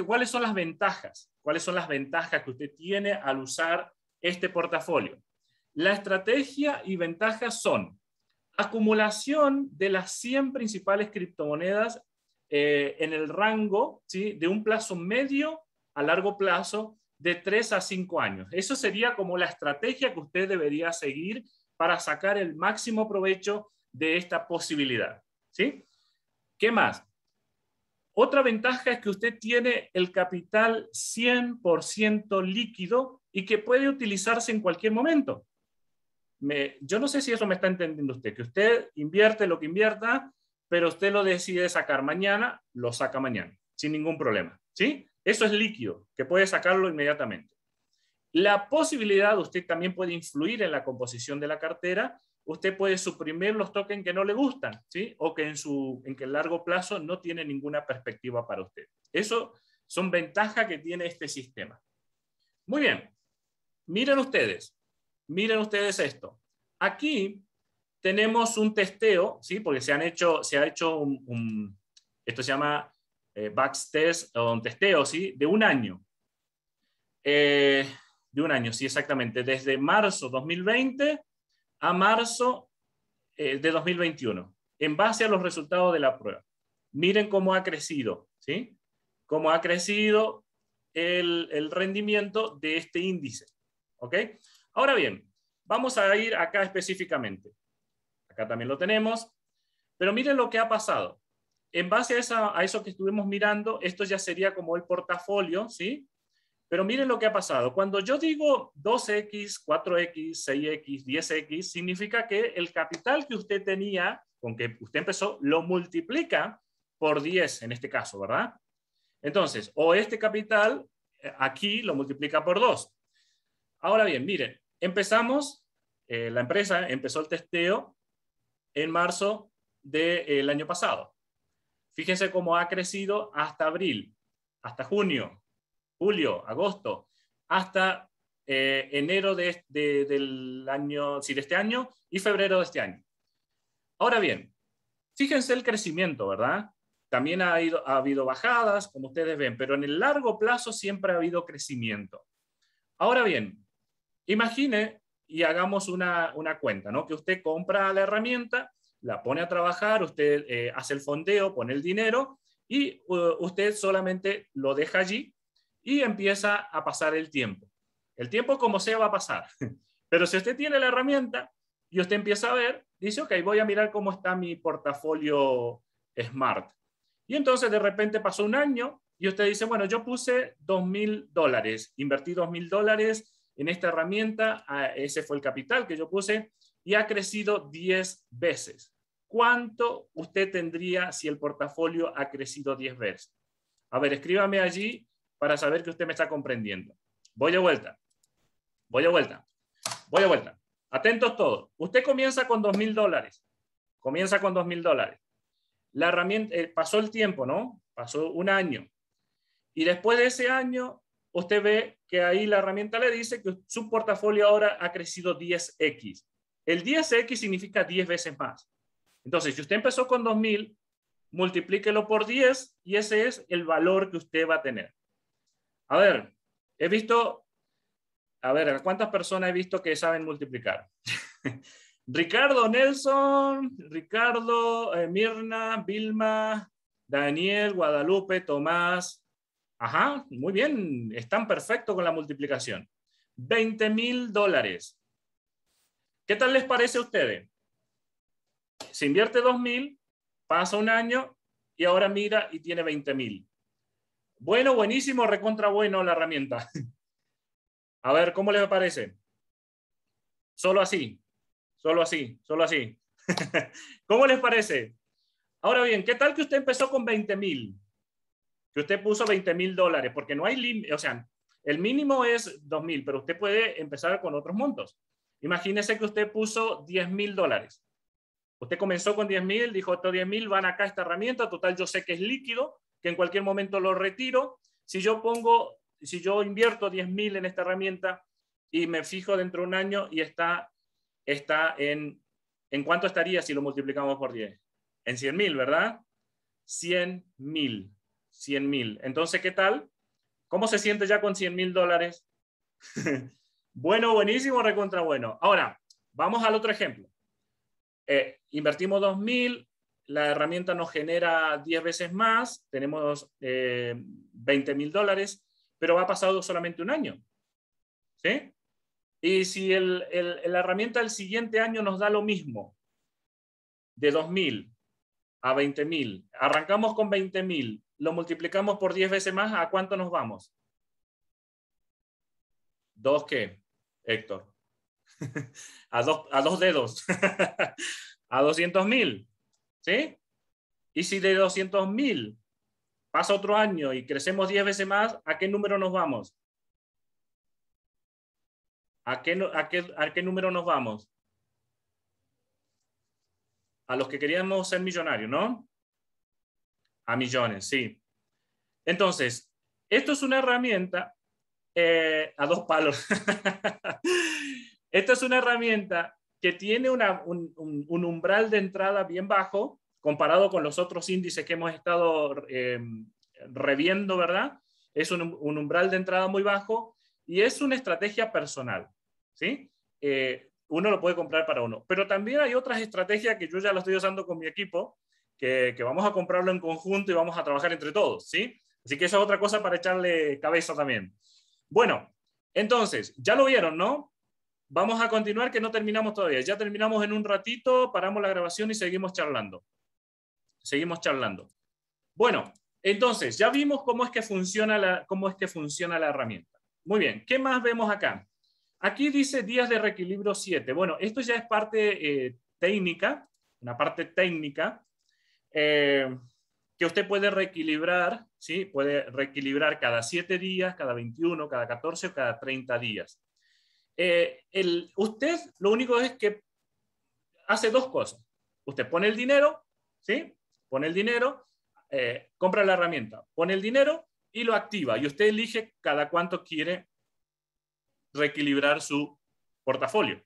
cuáles son las ventajas? ¿Cuáles son las ventajas que usted tiene al usar este portafolio? La estrategia y ventajas son acumulación de las 100 principales criptomonedas eh, en el rango de un plazo medio a largo plazo de 3 a 5 años. Eso sería como la estrategia que usted debería seguir para sacar el máximo provecho de esta posibilidad. ¿sí? ¿Qué más? Otra ventaja es que usted tiene el capital 100% líquido y que puede utilizarse en cualquier momento. yo no sé si eso me está entendiendo usted, que usted invierte lo que invierta, pero usted lo decide sacar mañana, lo saca mañana, sin ningún problema. ¿sí? Eso es líquido, que puede sacarlo inmediatamente. La posibilidad, usted también puede influir en la composición de la cartera, usted puede suprimir los tokens que no le gustan, ¿sí? O que en su en que el largo plazo no tiene ninguna perspectiva para usted. Eso son ventajas que tiene este sistema. Muy bien. Miren ustedes. Miren ustedes esto. Aquí tenemos un testeo, ¿sí? Porque se han hecho se ha hecho un, esto se llama eh, o un testeo, ¿sí? De un año. Eh, de un año, sí, exactamente, desde marzo 2020 a marzo eh, de 2021, en base a los resultados de la prueba. Miren cómo ha crecido, ¿sí? Cómo ha crecido el, rendimiento de este índice, ¿ok? Ahora bien, vamos a ir acá específicamente. Acá también lo tenemos, pero miren lo que ha pasado. En base a, a eso que estuvimos mirando, esto ya sería como el portafolio, ¿sí? Pero miren lo que ha pasado. Cuando yo digo 2X, 4X, 6X, 10X, significa que el capital que usted tenía, con que usted empezó, lo multiplica por 10 en este caso, ¿verdad? Entonces, o este capital eh, aquí lo multiplica por 2. Ahora bien, miren, empezamos, eh, la empresa empezó el testeo en marzo del eh, año pasado. Fíjense cómo ha crecido hasta abril, hasta junio, julio, agosto, hasta eh, enero de, del año, sí, de este año y febrero de este año. Ahora bien, fíjense el crecimiento, ¿verdad? También ha, ido, ha habido bajadas, como ustedes ven, pero en el largo plazo siempre ha habido crecimiento. Ahora bien, imagine y hagamos una, una cuenta, ¿no? Que usted compra la herramienta, la pone a trabajar, usted eh, hace el fondeo, pone el dinero y usted solamente lo deja allí y empieza a pasar el tiempo. El tiempo como sea va a pasar, pero si usted tiene la herramienta y usted empieza a ver, dice, ok, voy a mirar cómo está mi portafolio Smart. Y entonces de repente pasó un año y usted dice, bueno, yo puse dos mil dólares, invertí dos mil dólares en esta herramienta, ese fue el capital que yo puse y ha crecido 10 veces. ¿Cuánto usted tendría si el portafolio ha crecido 10 veces? A ver, escríbame allí para saber que usted me está comprendiendo. Voy de vuelta. Voy de vuelta. Voy de vuelta. Atentos todos. Usted comienza con dos mil dólares. Comienza con dos mil dólares. La herramienta, eh, pasó el tiempo, ¿no? Pasó un año. Y después de ese año, usted ve que ahí la herramienta le dice que su portafolio ahora ha crecido 10x. El 10x significa 10 veces más. Entonces, si usted empezó con 2000, multiplíquelo por 10 y ese es el valor que usted va a tener. A ver, he visto, a ver, ¿cuántas personas he visto que saben multiplicar? Ricardo Nelson, Ricardo, eh, Mirna, Vilma, Daniel, Guadalupe, Tomás. Ajá, muy bien, están perfectos con la multiplicación. 20 mil dólares. ¿Qué tal les parece a ustedes? Se invierte 2 mil, pasa un año y ahora mira y tiene 20 mil. Bueno, buenísimo, recontra bueno la herramienta. A ver, ¿cómo les parece? Solo así, solo así, solo así. ¿Cómo les parece? Ahora bien, ¿qué tal que usted empezó con 20 mil? Que usted puso 20 mil dólares, porque no hay límite, o sea, el mínimo es 2 mil, pero usted puede empezar con otros montos. Imagínese que usted puso 10 mil dólares. Usted comenzó con 10 mil, dijo, estos 10 mil van acá a esta herramienta, total yo sé que es líquido, que en cualquier momento lo retiro. Si yo pongo, si yo invierto 10.000 en esta herramienta y me fijo dentro de un año y está, está en, ¿en cuánto estaría si lo multiplicamos por 10? En 100.000, ¿verdad? 100.000. 100.000. Entonces, ¿qué tal? ¿Cómo se siente ya con 100.000 dólares? bueno, buenísimo, recontra bueno. Ahora, vamos al otro ejemplo. Eh, invertimos 2.000, la herramienta nos genera 10 veces más, tenemos 20 eh, mil dólares, pero ha pasado solamente un año. ¿Sí? Y si la herramienta el siguiente año nos da lo mismo, de 2.000 a 20.000, arrancamos con 20.000, lo multiplicamos por 10 veces más, ¿a cuánto nos vamos? ¿Dos qué, Héctor? a, dos, a dos dedos, a 200.000. ¿sí? Y si de 200.000 pasa otro año y crecemos 10 veces más, ¿a qué número nos vamos? ¿A qué, número nos vamos? A los que queríamos ser millonarios, ¿no? A millones, sí. Entonces, esto es una herramienta eh, a dos palos. Esto es una herramienta que tiene un, umbral de entrada bien bajo comparado con los otros índices que hemos estado em, reviendo, ¿verdad? Es un, umbral de entrada muy bajo y es una estrategia personal, ¿sí? Eh, uno lo puede comprar para uno, pero también hay otras estrategias que yo ya lo estoy usando con mi equipo, que, que vamos a comprarlo en conjunto y vamos a trabajar entre todos, ¿sí? Así que esa es otra cosa para echarle cabeza también. Bueno, entonces, ya lo vieron, ¿no? Vamos a continuar que no terminamos todavía. Ya terminamos en un ratito, paramos la grabación y seguimos charlando. Seguimos charlando. Bueno, entonces ya vimos cómo es que funciona la, cómo es que funciona la herramienta. Muy bien, ¿qué más vemos acá? Aquí dice días de reequilibrio 7. Bueno, esto ya es parte eh, técnica, una parte técnica eh, que usted puede reequilibrar, ¿sí? Puede reequilibrar cada 7 días, cada 21, cada 14 o cada 30 días. Eh, el, usted lo único es que hace dos cosas. Usted pone el dinero, ¿sí? Pone el dinero, eh, compra la herramienta, pone el dinero y lo activa. Y usted elige cada cuánto quiere reequilibrar su portafolio.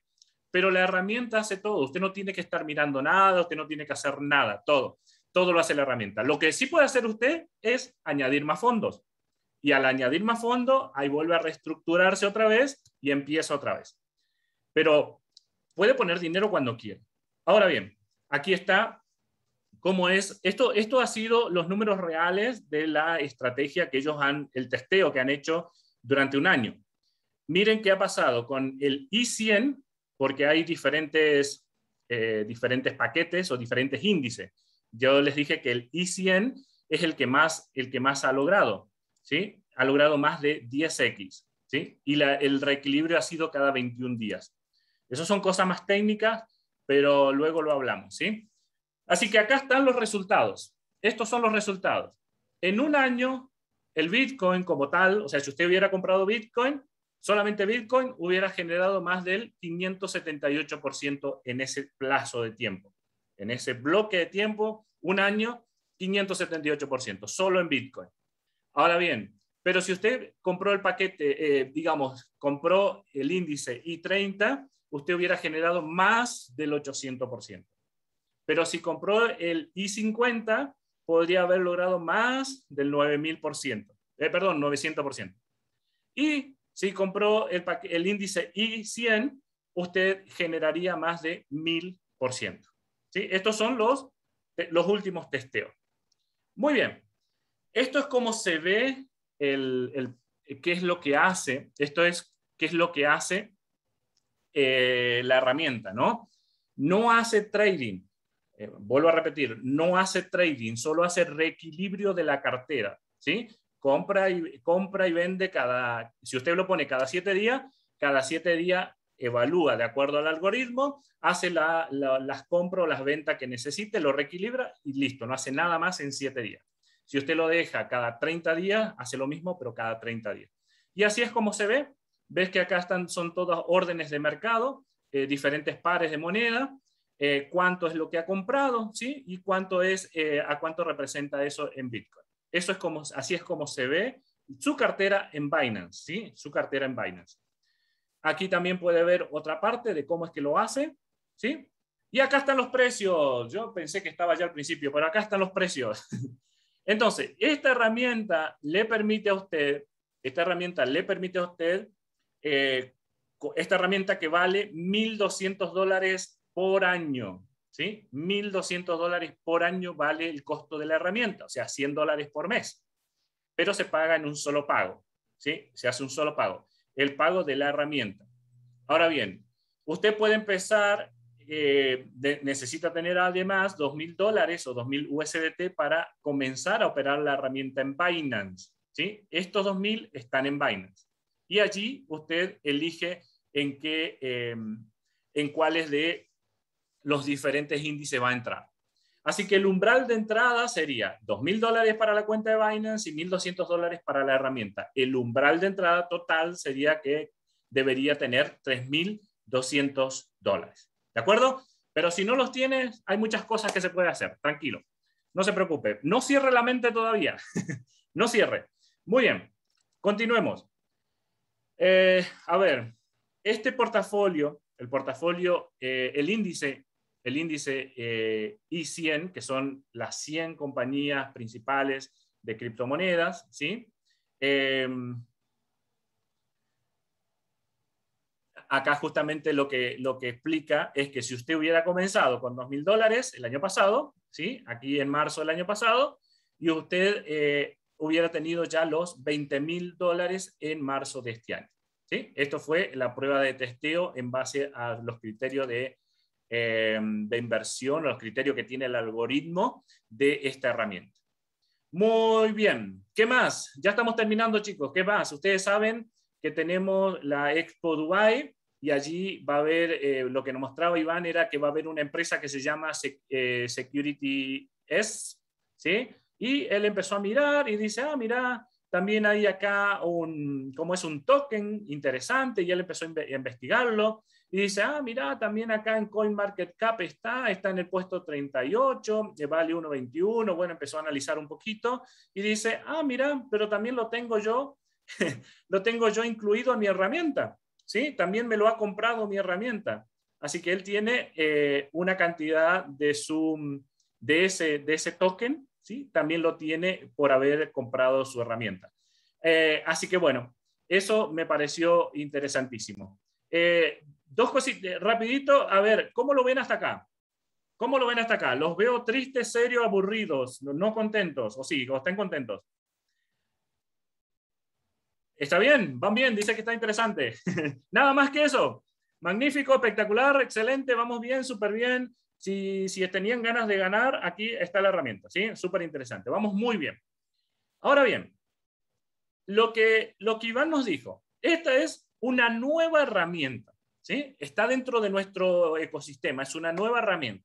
Pero la herramienta hace todo. Usted no tiene que estar mirando nada, usted no tiene que hacer nada, todo. Todo lo hace la herramienta. Lo que sí puede hacer usted es añadir más fondos y al añadir más fondo, ahí vuelve a reestructurarse otra vez y empieza otra vez. Pero puede poner dinero cuando quiera. Ahora bien, aquí está cómo es. Esto, esto ha sido los números reales de la estrategia que ellos han, el testeo que han hecho durante un año. Miren qué ha pasado con el e I100, porque hay diferentes, eh, diferentes paquetes o diferentes índices. Yo les dije que el e I100 es el que más, el que más ha logrado ha logrado más de 10x, ¿sí? y el reequilibrio ha sido cada 21 días. Esas son cosas más técnicas, pero luego lo hablamos. ¿sí? Así que acá están los resultados. Estos son los resultados. En un año, el Bitcoin como tal, o sea, si usted hubiera comprado Bitcoin, solamente Bitcoin hubiera generado más del 578% en ese plazo de tiempo. En ese bloque de tiempo, un año, 578%, solo en Bitcoin. Ahora bien, pero si usted compró el paquete, eh, digamos, compró el índice I30, usted hubiera generado más del 800%. Pero si compró el I50, podría haber logrado más del 9000%, eh, perdón, 900%. Y si compró el, el índice I100, usted generaría más de 1000%. ¿sí? Estos son los, los últimos testeos. Muy bien. Esto es como se ve el, eh, qué es lo que hace, esto es qué es lo que hace eh, la herramienta, ¿no? No hace trading, eh, vuelvo a repetir, no hace trading, solo hace reequilibrio de la cartera, ¿sí? Compra y, compra y vende cada, si usted lo pone cada siete días, cada siete días evalúa de acuerdo al algoritmo, hace las compras o las ventas que necesite, lo reequilibra y listo, no hace nada más en siete días. Si usted lo deja cada 30 días, hace lo mismo, pero cada 30 días. Y así es como se ve. Ves que acá están, son todas órdenes de mercado, eh, diferentes pares de moneda, eh, cuánto es lo que ha comprado, ¿sí? Y cuánto es, eh, a cuánto representa eso en Bitcoin. Eso es como, así es como se ve su cartera en Binance, ¿sí? Su cartera en Binance. Aquí también puede ver otra parte de cómo es que lo hace, ¿sí? Y acá están los precios. Yo pensé que estaba ya al principio, pero acá están los precios. Entonces, esta herramienta le permite a usted, esta herramienta le permite a usted, eh, esta herramienta que vale 1.200 dólares por año, ¿sí? 1.200 dólares por año vale el costo de la herramienta, o sea, 100 dólares por mes, pero se paga en un solo pago, ¿sí? Se hace un solo pago, el pago de la herramienta. Ahora bien, usted puede empezar eh, necesita tener además 2.000 dólares o 2.000 USDT para comenzar a operar la herramienta en Binance. ¿sí? Estos 2.000 están en Binance. Y allí usted elige en, qué, eh, en cuáles de los diferentes índices va a entrar. Así que el umbral de entrada sería 2.000 dólares para la cuenta de Binance y 1.200 dólares para la herramienta. El umbral de entrada total sería que debería tener 3.200 dólares. ¿De acuerdo? Pero si no los tienes, hay muchas cosas que se puede hacer, tranquilo. No se preocupe, no cierre la mente todavía, no cierre. Muy bien, continuemos. Eh, a ver, este portafolio, el portafolio, eh, el índice, el índice eh, e I100, que son las 100 compañías principales de criptomonedas, ¿sí? acá justamente lo que, lo que explica es que si usted hubiera comenzado con 2.000 dólares el año pasado, ¿sí? aquí en marzo del año pasado, y usted eh, hubiera tenido ya los 20.000 dólares en marzo de este año. ¿sí? Esto fue la prueba de testeo en base a los criterios de, em, de inversión, los criterios que tiene el algoritmo de esta herramienta. Muy bien, ¿qué más? Ya estamos terminando, chicos. ¿Qué más? Ustedes saben que tenemos la Expo Dubai, y allí va a haber, eh, lo que nos mostraba Iván era que va a haber una empresa que se llama eh, Security S, ¿sí? Y él empezó a mirar y dice, ah, mira, también hay acá un, como es un token interesante, y él empezó a, investigarlo. Y dice, ah, mira, también acá en CoinMarketCap está, está en el puesto 38, eh, vale 1.21, bueno, empezó a analizar un poquito y dice, ah, mira, pero también lo tengo yo, lo tengo yo incluido en mi herramienta. ¿sí? También me lo ha comprado mi herramienta. Así que él tiene eh, una cantidad de, su, de, ese, de ese token, ¿sí? También lo tiene por haber comprado su herramienta. Eh, así que bueno, eso me pareció interesantísimo. Eh, dos cositas, rapidito, a ver, ¿cómo lo ven hasta acá? ¿Cómo lo ven hasta acá? ¿Los veo tristes, serios, aburridos, no contentos? ¿O sí, o están contentos? Está bien, van bien, dice que está interesante. Nada más que eso. Magnífico, espectacular, excelente, vamos bien, súper bien. Si, si, tenían ganas de ganar, aquí está la herramienta, ¿sí? Súper interesante, vamos muy bien. Ahora bien, lo que, lo que Iván nos dijo, esta es una nueva herramienta, ¿sí? Está dentro de nuestro ecosistema, es una nueva herramienta.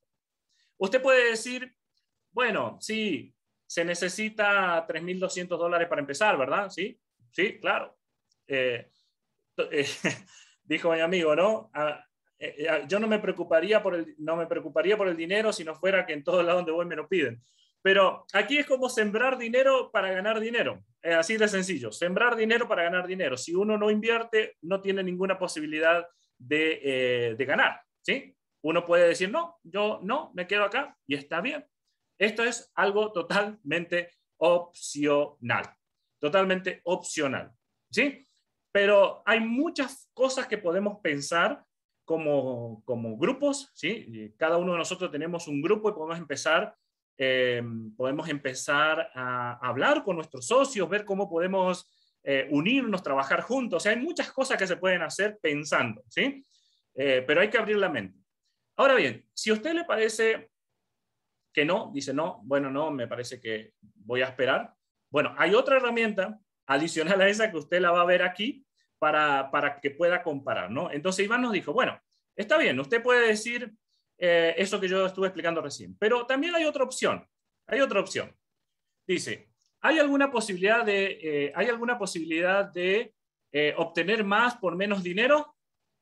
Usted puede decir, bueno, sí, se necesita 3.200 dólares para empezar, ¿verdad? Sí, Sí, claro. Eh, eh, dijo mi amigo, ¿no? Ah, eh, ah, yo no me, preocuparía por el, no me preocuparía por el dinero si no fuera que en todos lados donde voy me lo piden. Pero aquí es como sembrar dinero para ganar dinero. así de sencillo, sembrar dinero para ganar dinero. Si uno no invierte, no tiene ninguna posibilidad de, ganar. ¿sí? Uno puede decir, no, yo no, me quedo acá y está bien. Esto es algo totalmente opcional totalmente opcional, ¿sí? Pero hay muchas cosas que podemos pensar como, grupos, ¿sí? Cada uno de nosotros tenemos un grupo y podemos empezar, eh, podemos empezar a hablar con nuestros socios, ver cómo podemos eh, unirnos, trabajar juntos. hay muchas cosas que se pueden hacer pensando, ¿sí? Eh, pero hay que abrir la mente. Ahora bien, si a usted le parece que no, dice no, bueno, no, me parece que voy a esperar, bueno, hay otra herramienta adicional a esa que usted la va a ver aquí para, que pueda comparar, ¿no? Entonces Iván nos dijo, bueno, está bien, usted puede decir eh, eso que yo estuve explicando recién, pero también hay otra opción, hay otra opción. Dice, ¿hay alguna posibilidad de, eh, ¿hay alguna posibilidad de eh, obtener más por menos dinero?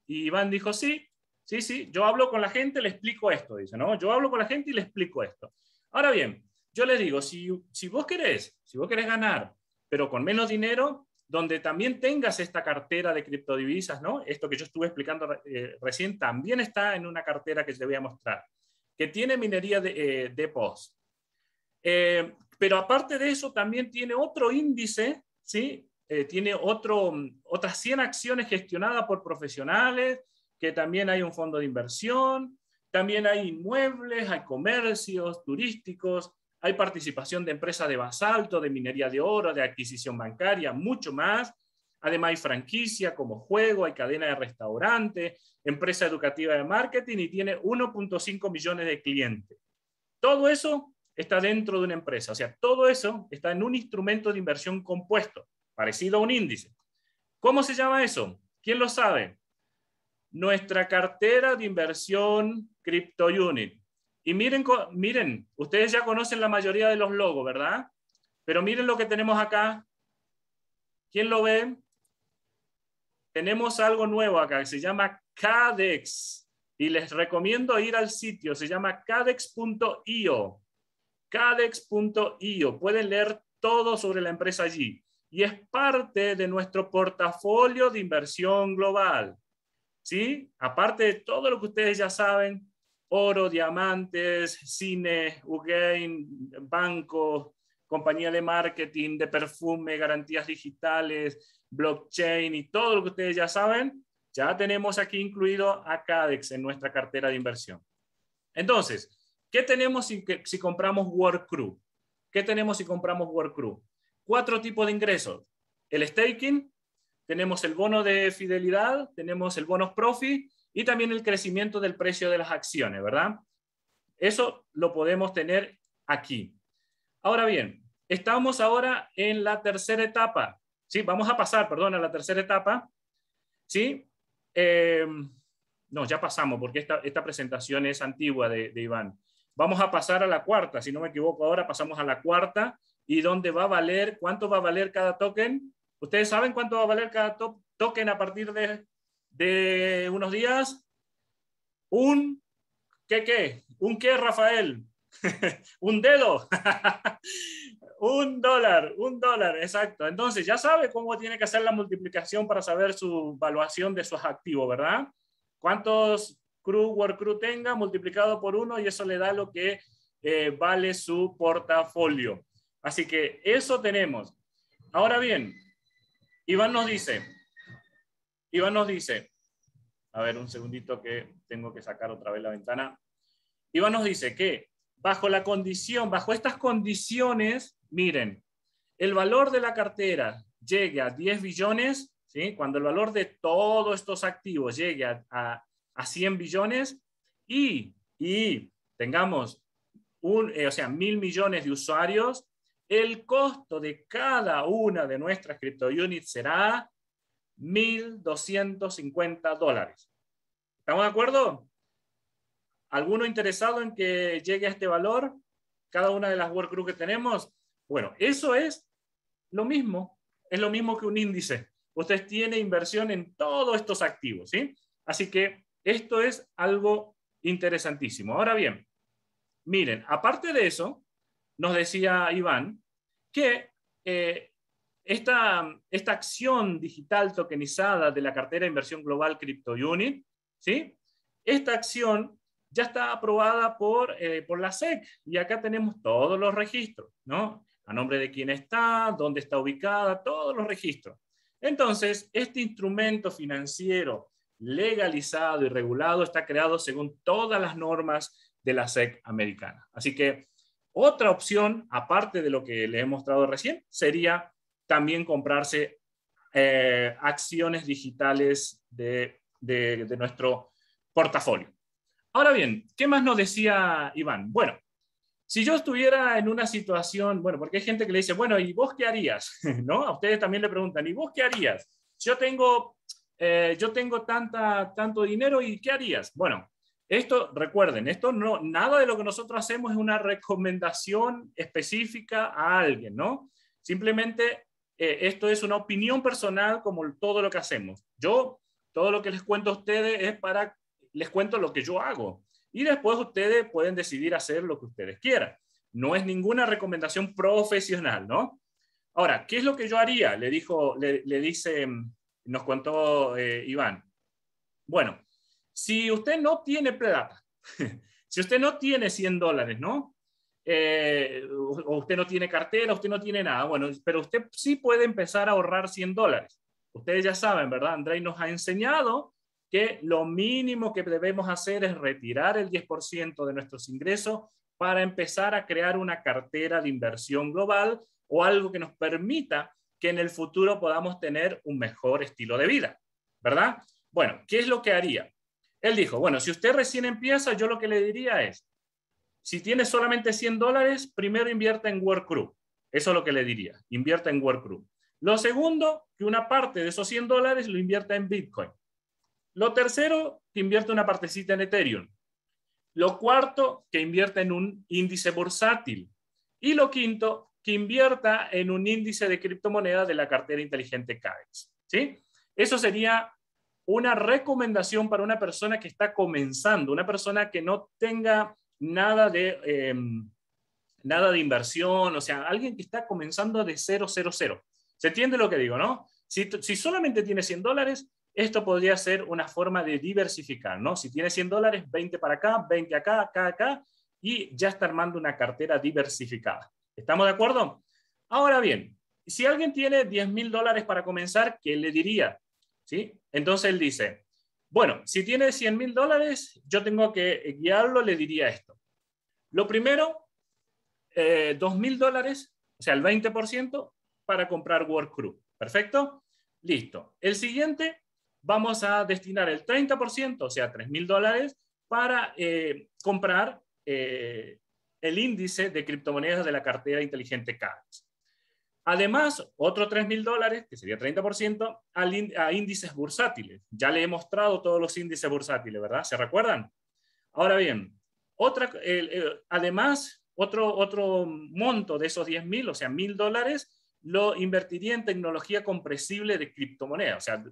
Y Iván dijo, sí, sí, sí, yo hablo con la gente, le explico esto, dice, ¿no? Yo hablo con la gente y le explico esto. Ahora bien, yo les digo, si, si vos querés, si vos querés ganar, pero con menos dinero, donde también tengas esta cartera de criptodivisas, ¿no? Esto que yo estuve explicando eh, recién también está en una cartera que te voy a mostrar, que tiene minería de, eh, post. POS. Eh, pero aparte de eso, también tiene otro índice, ¿sí? tiene otro, otras 100 acciones gestionadas por profesionales, que también hay un fondo de inversión, también hay inmuebles, hay comercios turísticos, hay participación de empresas de basalto, de minería de oro, de adquisición bancaria, mucho más. Además hay franquicia como juego, hay cadena de restaurantes, empresa educativa de marketing y tiene 1.5 millones de clientes. Todo eso está dentro de una empresa, o sea, todo eso está en un instrumento de inversión compuesto, parecido a un índice. ¿Cómo se llama eso? ¿Quién lo sabe? Nuestra cartera de inversión Crypto Unit. Y miren, miren, ustedes ya conocen la mayoría de los logos, ¿verdad? Pero miren lo que tenemos acá. ¿Quién lo ve? Tenemos algo nuevo acá, se llama Cadex. Y les recomiendo ir al sitio, se llama cadex.io. Cadex.io. Pueden leer todo sobre la empresa allí. Y es parte de nuestro portafolio de inversión global. ¿Sí? Aparte de todo lo que ustedes ya saben, oro, diamantes, cine, Ugain, banco, compañía de marketing, de perfume, garantías digitales, blockchain y todo lo que ustedes ya saben, ya tenemos aquí incluido a Cadex en nuestra cartera de inversión. Entonces, ¿qué tenemos si, compramos WorkCrew? ¿Qué tenemos si compramos WorkCrew? Cuatro tipos de ingresos. El staking, tenemos el bono de fidelidad, tenemos el bono profi, y también el crecimiento del precio de las acciones, ¿verdad? Eso lo podemos tener aquí. Ahora bien, estamos ahora en la tercera etapa, ¿sí? Vamos a pasar, perdón, a la tercera etapa, ¿sí? Eh, no, ya pasamos porque esta, esta presentación es antigua de, Iván. Vamos a pasar a la cuarta, si no me equivoco ahora pasamos a la cuarta y dónde va a valer, cuánto va a valer cada token. ¿Ustedes saben cuánto va a valer cada token a partir de, de unos días, un, ¿qué qué? ¿Un qué, Rafael? un dedo, un dólar, un dólar, exacto. Entonces ya sabe cómo tiene que hacer la multiplicación para saber su valuación de sus activos, ¿verdad? Cuántos crew, work crew tenga multiplicado por uno y eso le da lo que eh, vale su portafolio. Así que eso tenemos. Ahora bien, Iván nos dice, Iván nos dice, a ver un segundito que tengo que sacar otra vez la ventana. Iván nos dice que bajo la condición, bajo estas condiciones, miren, el valor de la cartera llegue a 10 billones, ¿sí? cuando el valor de todos estos activos llegue a, 100 billones y, tengamos un, eh, o sea, mil millones de usuarios, el costo de cada una de nuestras criptounits será 1.250 dólares. ¿Estamos de acuerdo? ¿Alguno interesado en que llegue a este valor? Cada una de las workgroups que tenemos. Bueno, eso es lo mismo. Es lo mismo que un índice. Usted tiene inversión en todos estos activos, ¿sí? Así que esto es algo interesantísimo. Ahora bien, miren, aparte de eso, nos decía Iván que eh, esta, esta acción digital tokenizada de la cartera de inversión global unit ¿sí? esta acción ya está aprobada por, eh, por la SEC y acá tenemos todos los registros, ¿no? A nombre de quién está, dónde está ubicada, todos los registros. Entonces, este instrumento financiero legalizado y regulado está creado según todas las normas de la SEC americana. Así que otra opción, aparte de lo que les he mostrado recién, sería también comprarse eh, acciones digitales de, de, nuestro portafolio. Ahora bien, ¿qué más nos decía Iván? Bueno, si yo estuviera en una situación, bueno, porque hay gente que le dice, bueno, ¿y vos qué harías? ¿No? A ustedes también le preguntan, ¿y vos qué harías? Yo tengo, eh, yo tengo tanta, tanto dinero y ¿qué harías? Bueno, esto, recuerden, esto no, nada de lo que nosotros hacemos es una recomendación específica a alguien, ¿no? Simplemente eh, esto es una opinión personal como todo lo que hacemos. Yo, todo lo que les cuento a ustedes es para, les cuento lo que yo hago. Y después ustedes pueden decidir hacer lo que ustedes quieran. No es ninguna recomendación profesional, ¿no? Ahora, ¿qué es lo que yo haría? Le dijo, le, le dice, mm, nos contó eh, Iván. Bueno, si usted no tiene plata, si usted no tiene 100 dólares, ¿no? Eh, o usted no tiene cartera, usted no tiene nada. Bueno, pero usted sí puede empezar a ahorrar 100 dólares. Ustedes ya saben, ¿verdad? Andrei nos ha enseñado que lo mínimo que debemos hacer es retirar el 10% de nuestros ingresos para empezar a crear una cartera de inversión global o algo que nos permita que en el futuro podamos tener un mejor estilo de vida, ¿verdad? Bueno, ¿qué es lo que haría? Él dijo, bueno, si usted recién empieza, yo lo que le diría es, si tienes solamente 100 dólares, primero invierta en WorkCrew. Eso es lo que le diría, invierta en WorkCrew. Lo segundo, que una parte de esos 100 dólares lo invierta en Bitcoin. Lo tercero, que invierta una partecita en Ethereum. Lo cuarto, que invierta en un índice bursátil. Y lo quinto, que invierta en un índice de criptomoneda de la cartera inteligente CAEX. ¿sí? Eso sería una recomendación para una persona que está comenzando, una persona que no tenga nada de, em, nada de inversión, o sea, alguien que está comenzando de cero, cero, cero. ¿Se entiende lo que digo, no? Si, solamente tiene 100 dólares, esto podría ser una forma de diversificar, ¿no? Si tiene 100 dólares, 20 para acá, 20 acá, acá, acá, y ya está armando una cartera diversificada. ¿Estamos de acuerdo? Ahora bien, si alguien tiene 10 mil dólares para comenzar, ¿qué le diría? ¿Sí? Entonces él dice, bueno, si tiene 100 mil dólares, yo tengo que guiarlo, le diría esto. Lo primero, eh, dos mil dólares, o sea, el 20% para comprar Work ¿Perfecto? Listo. El siguiente, vamos a destinar el 30%, o sea, 3.000 mil dólares, para eh, comprar eh, el índice de criptomonedas de la cartera inteligente Cards. Además, otro 3.000 dólares, que sería 30%, a índices bursátiles. Ya le he mostrado todos los índices bursátiles, ¿verdad? ¿Se recuerdan? Ahora bien, otra, además, otro, otro monto de esos 10.000, o sea, 1.000 dólares, lo invertiría en tecnología comprensible de criptomonedas. O sea,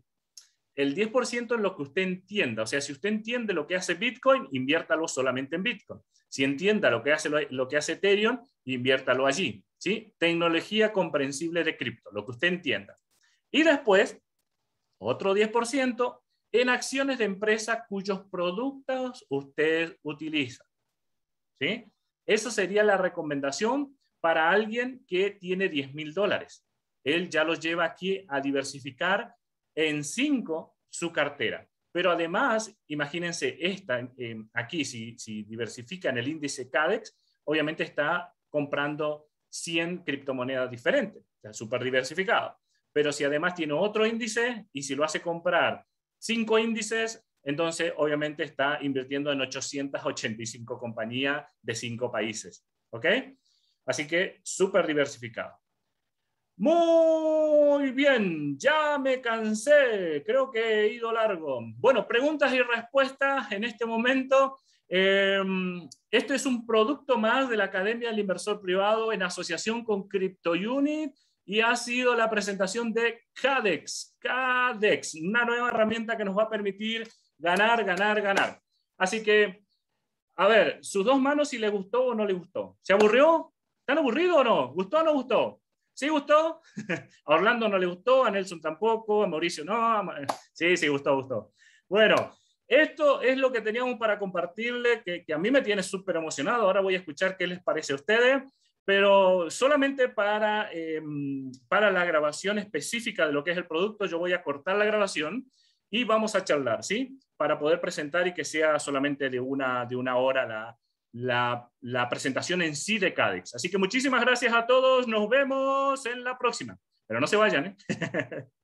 el 10% es lo que usted entienda. O sea, si usted entiende lo que hace Bitcoin, inviértalo solamente en Bitcoin. Si entienda lo que hace, lo, que hace Ethereum, inviértalo allí. ¿sí? Tecnología comprensible de cripto, lo que usted entienda. Y después, otro 10% en acciones de empresas cuyos productos usted utiliza. Eso sería la recomendación para alguien que tiene 10 mil dólares. Él ya los lleva aquí a diversificar en 5 su cartera. Pero además, imagínense esta, aquí si, si en el índice CADEX, obviamente está comprando 100 criptomonedas diferentes, está súper diversificado. Pero si además tiene otro índice y si lo hace comprar cinco índices, entonces, obviamente está invirtiendo en 885 compañías de cinco países. ¿Ok? Así que súper diversificado. Muy bien, ya me cansé, creo que he ido largo. Bueno, preguntas y respuestas en este momento. Em, esto es un producto más de la Academia del Inversor Privado en asociación con CryptoUnit y ha sido la presentación de CADEX. CADEX, una nueva herramienta que nos va a permitir ganar, ganar, ganar. Así que, a ver, sus dos manos si le gustó o no le gustó. ¿Se aburrió? ¿Están aburridos o no? ¿Gustó o no gustó? ¿Sí gustó? a Orlando no le gustó, a Nelson tampoco, a Mauricio no. Sí, sí, gustó, gustó. Bueno, esto es lo que teníamos para compartirle, que, a mí me tiene súper emocionado. Ahora voy a escuchar qué les parece a ustedes, pero solamente para, eh, para la grabación específica de lo que es el producto, yo voy a cortar la grabación y vamos a charlar, ¿sí? Para poder presentar y que sea solamente de una, de una hora la, la presentación en sí de CADEX. Así que muchísimas gracias a todos, nos vemos en la próxima. Pero no se vayan, ¿eh?